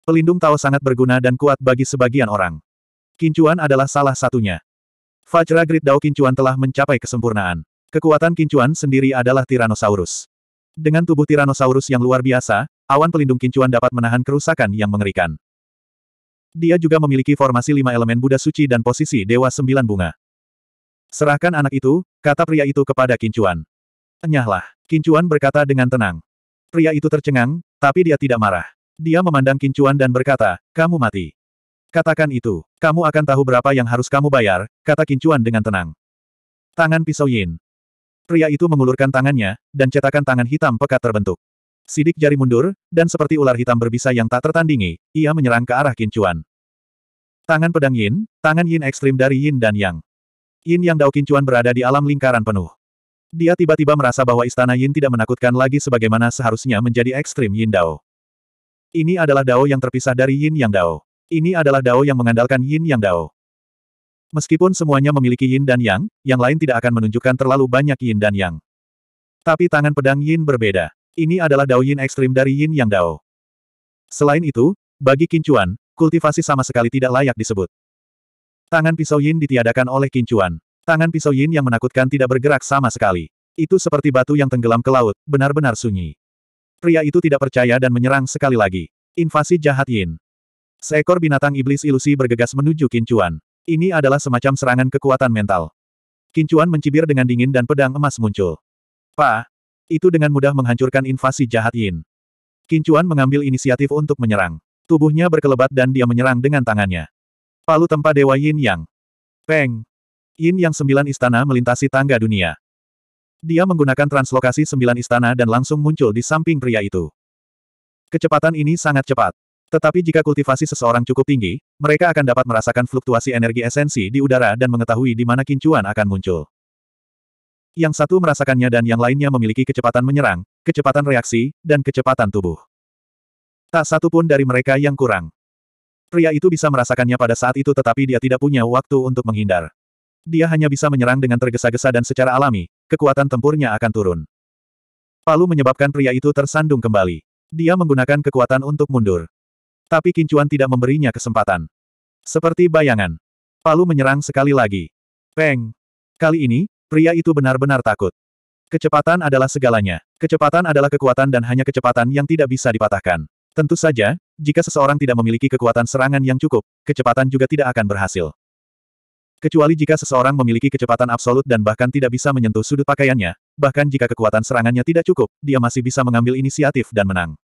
Pelindung Tao sangat berguna dan kuat bagi sebagian orang. Kincuan adalah salah satunya. Fajra Grid Dao Kincuan telah mencapai kesempurnaan. Kekuatan Kincuan sendiri adalah Tyrannosaurus. Dengan tubuh Tyrannosaurus yang luar biasa, awan pelindung Kincuan dapat menahan kerusakan yang mengerikan. Dia juga memiliki formasi lima elemen Buddha suci dan posisi Dewa Sembilan Bunga. Serahkan anak itu, kata pria itu kepada Kincuan. Enyahlah, Kincuan berkata dengan tenang. Pria itu tercengang, tapi dia tidak marah. Dia memandang Kincuan dan berkata, kamu mati. Katakan itu, kamu akan tahu berapa yang harus kamu bayar, kata Kincuan dengan tenang. Tangan pisau Yin. Pria itu mengulurkan tangannya, dan cetakan tangan hitam pekat terbentuk. Sidik jari mundur, dan seperti ular hitam berbisa yang tak tertandingi, ia menyerang ke arah Kincuan. Tangan pedang Yin, tangan Yin ekstrim dari Yin dan Yang. Yin Yang Dao Kincuan berada di alam lingkaran penuh. Dia tiba-tiba merasa bahwa istana Yin tidak menakutkan lagi sebagaimana seharusnya menjadi ekstrim Yin Dao. Ini adalah dao yang terpisah dari yin yang dao. Ini adalah dao yang mengandalkan yin yang dao. Meskipun semuanya memiliki yin dan yang, yang lain tidak akan menunjukkan terlalu banyak yin dan yang. Tapi tangan pedang yin berbeda. Ini adalah dao yin ekstrim dari yin yang dao. Selain itu, bagi kincuan, kultivasi sama sekali tidak layak disebut. Tangan pisau yin ditiadakan oleh kincuan. Tangan pisau yin yang menakutkan tidak bergerak sama sekali. Itu seperti batu yang tenggelam ke laut, benar-benar sunyi. Pria itu tidak percaya dan menyerang sekali lagi. Invasi jahat Yin. Seekor binatang iblis ilusi bergegas menuju Kincuan. Ini adalah semacam serangan kekuatan mental. Kincuan mencibir dengan dingin dan pedang emas muncul. Pa! Itu dengan mudah menghancurkan invasi jahat Yin. Kincuan mengambil inisiatif untuk menyerang. Tubuhnya berkelebat dan dia menyerang dengan tangannya. Palu tempa Dewa Yin Yang. Peng! Yin Yang sembilan istana melintasi tangga dunia. Dia menggunakan translokasi sembilan istana dan langsung muncul di samping pria itu. Kecepatan ini sangat cepat. Tetapi jika kultivasi seseorang cukup tinggi, mereka akan dapat merasakan fluktuasi energi esensi di udara dan mengetahui di mana kincuan akan muncul. Yang satu merasakannya dan yang lainnya memiliki kecepatan menyerang, kecepatan reaksi, dan kecepatan tubuh. Tak satu pun dari mereka yang kurang. Pria itu bisa merasakannya pada saat itu tetapi dia tidak punya waktu untuk menghindar. Dia hanya bisa menyerang dengan tergesa-gesa dan secara alami, kekuatan tempurnya akan turun. Palu menyebabkan pria itu tersandung kembali. Dia menggunakan kekuatan untuk mundur. Tapi Kincuan tidak memberinya kesempatan. Seperti bayangan. Palu menyerang sekali lagi. Peng. Kali ini, pria itu benar-benar takut. Kecepatan adalah segalanya. Kecepatan adalah kekuatan dan hanya kecepatan yang tidak bisa dipatahkan. Tentu saja, jika seseorang tidak memiliki kekuatan serangan yang cukup, kecepatan juga tidak akan berhasil. Kecuali jika seseorang memiliki kecepatan absolut dan bahkan tidak bisa menyentuh sudut pakaiannya, bahkan jika kekuatan serangannya tidak cukup, dia masih bisa mengambil inisiatif dan menang.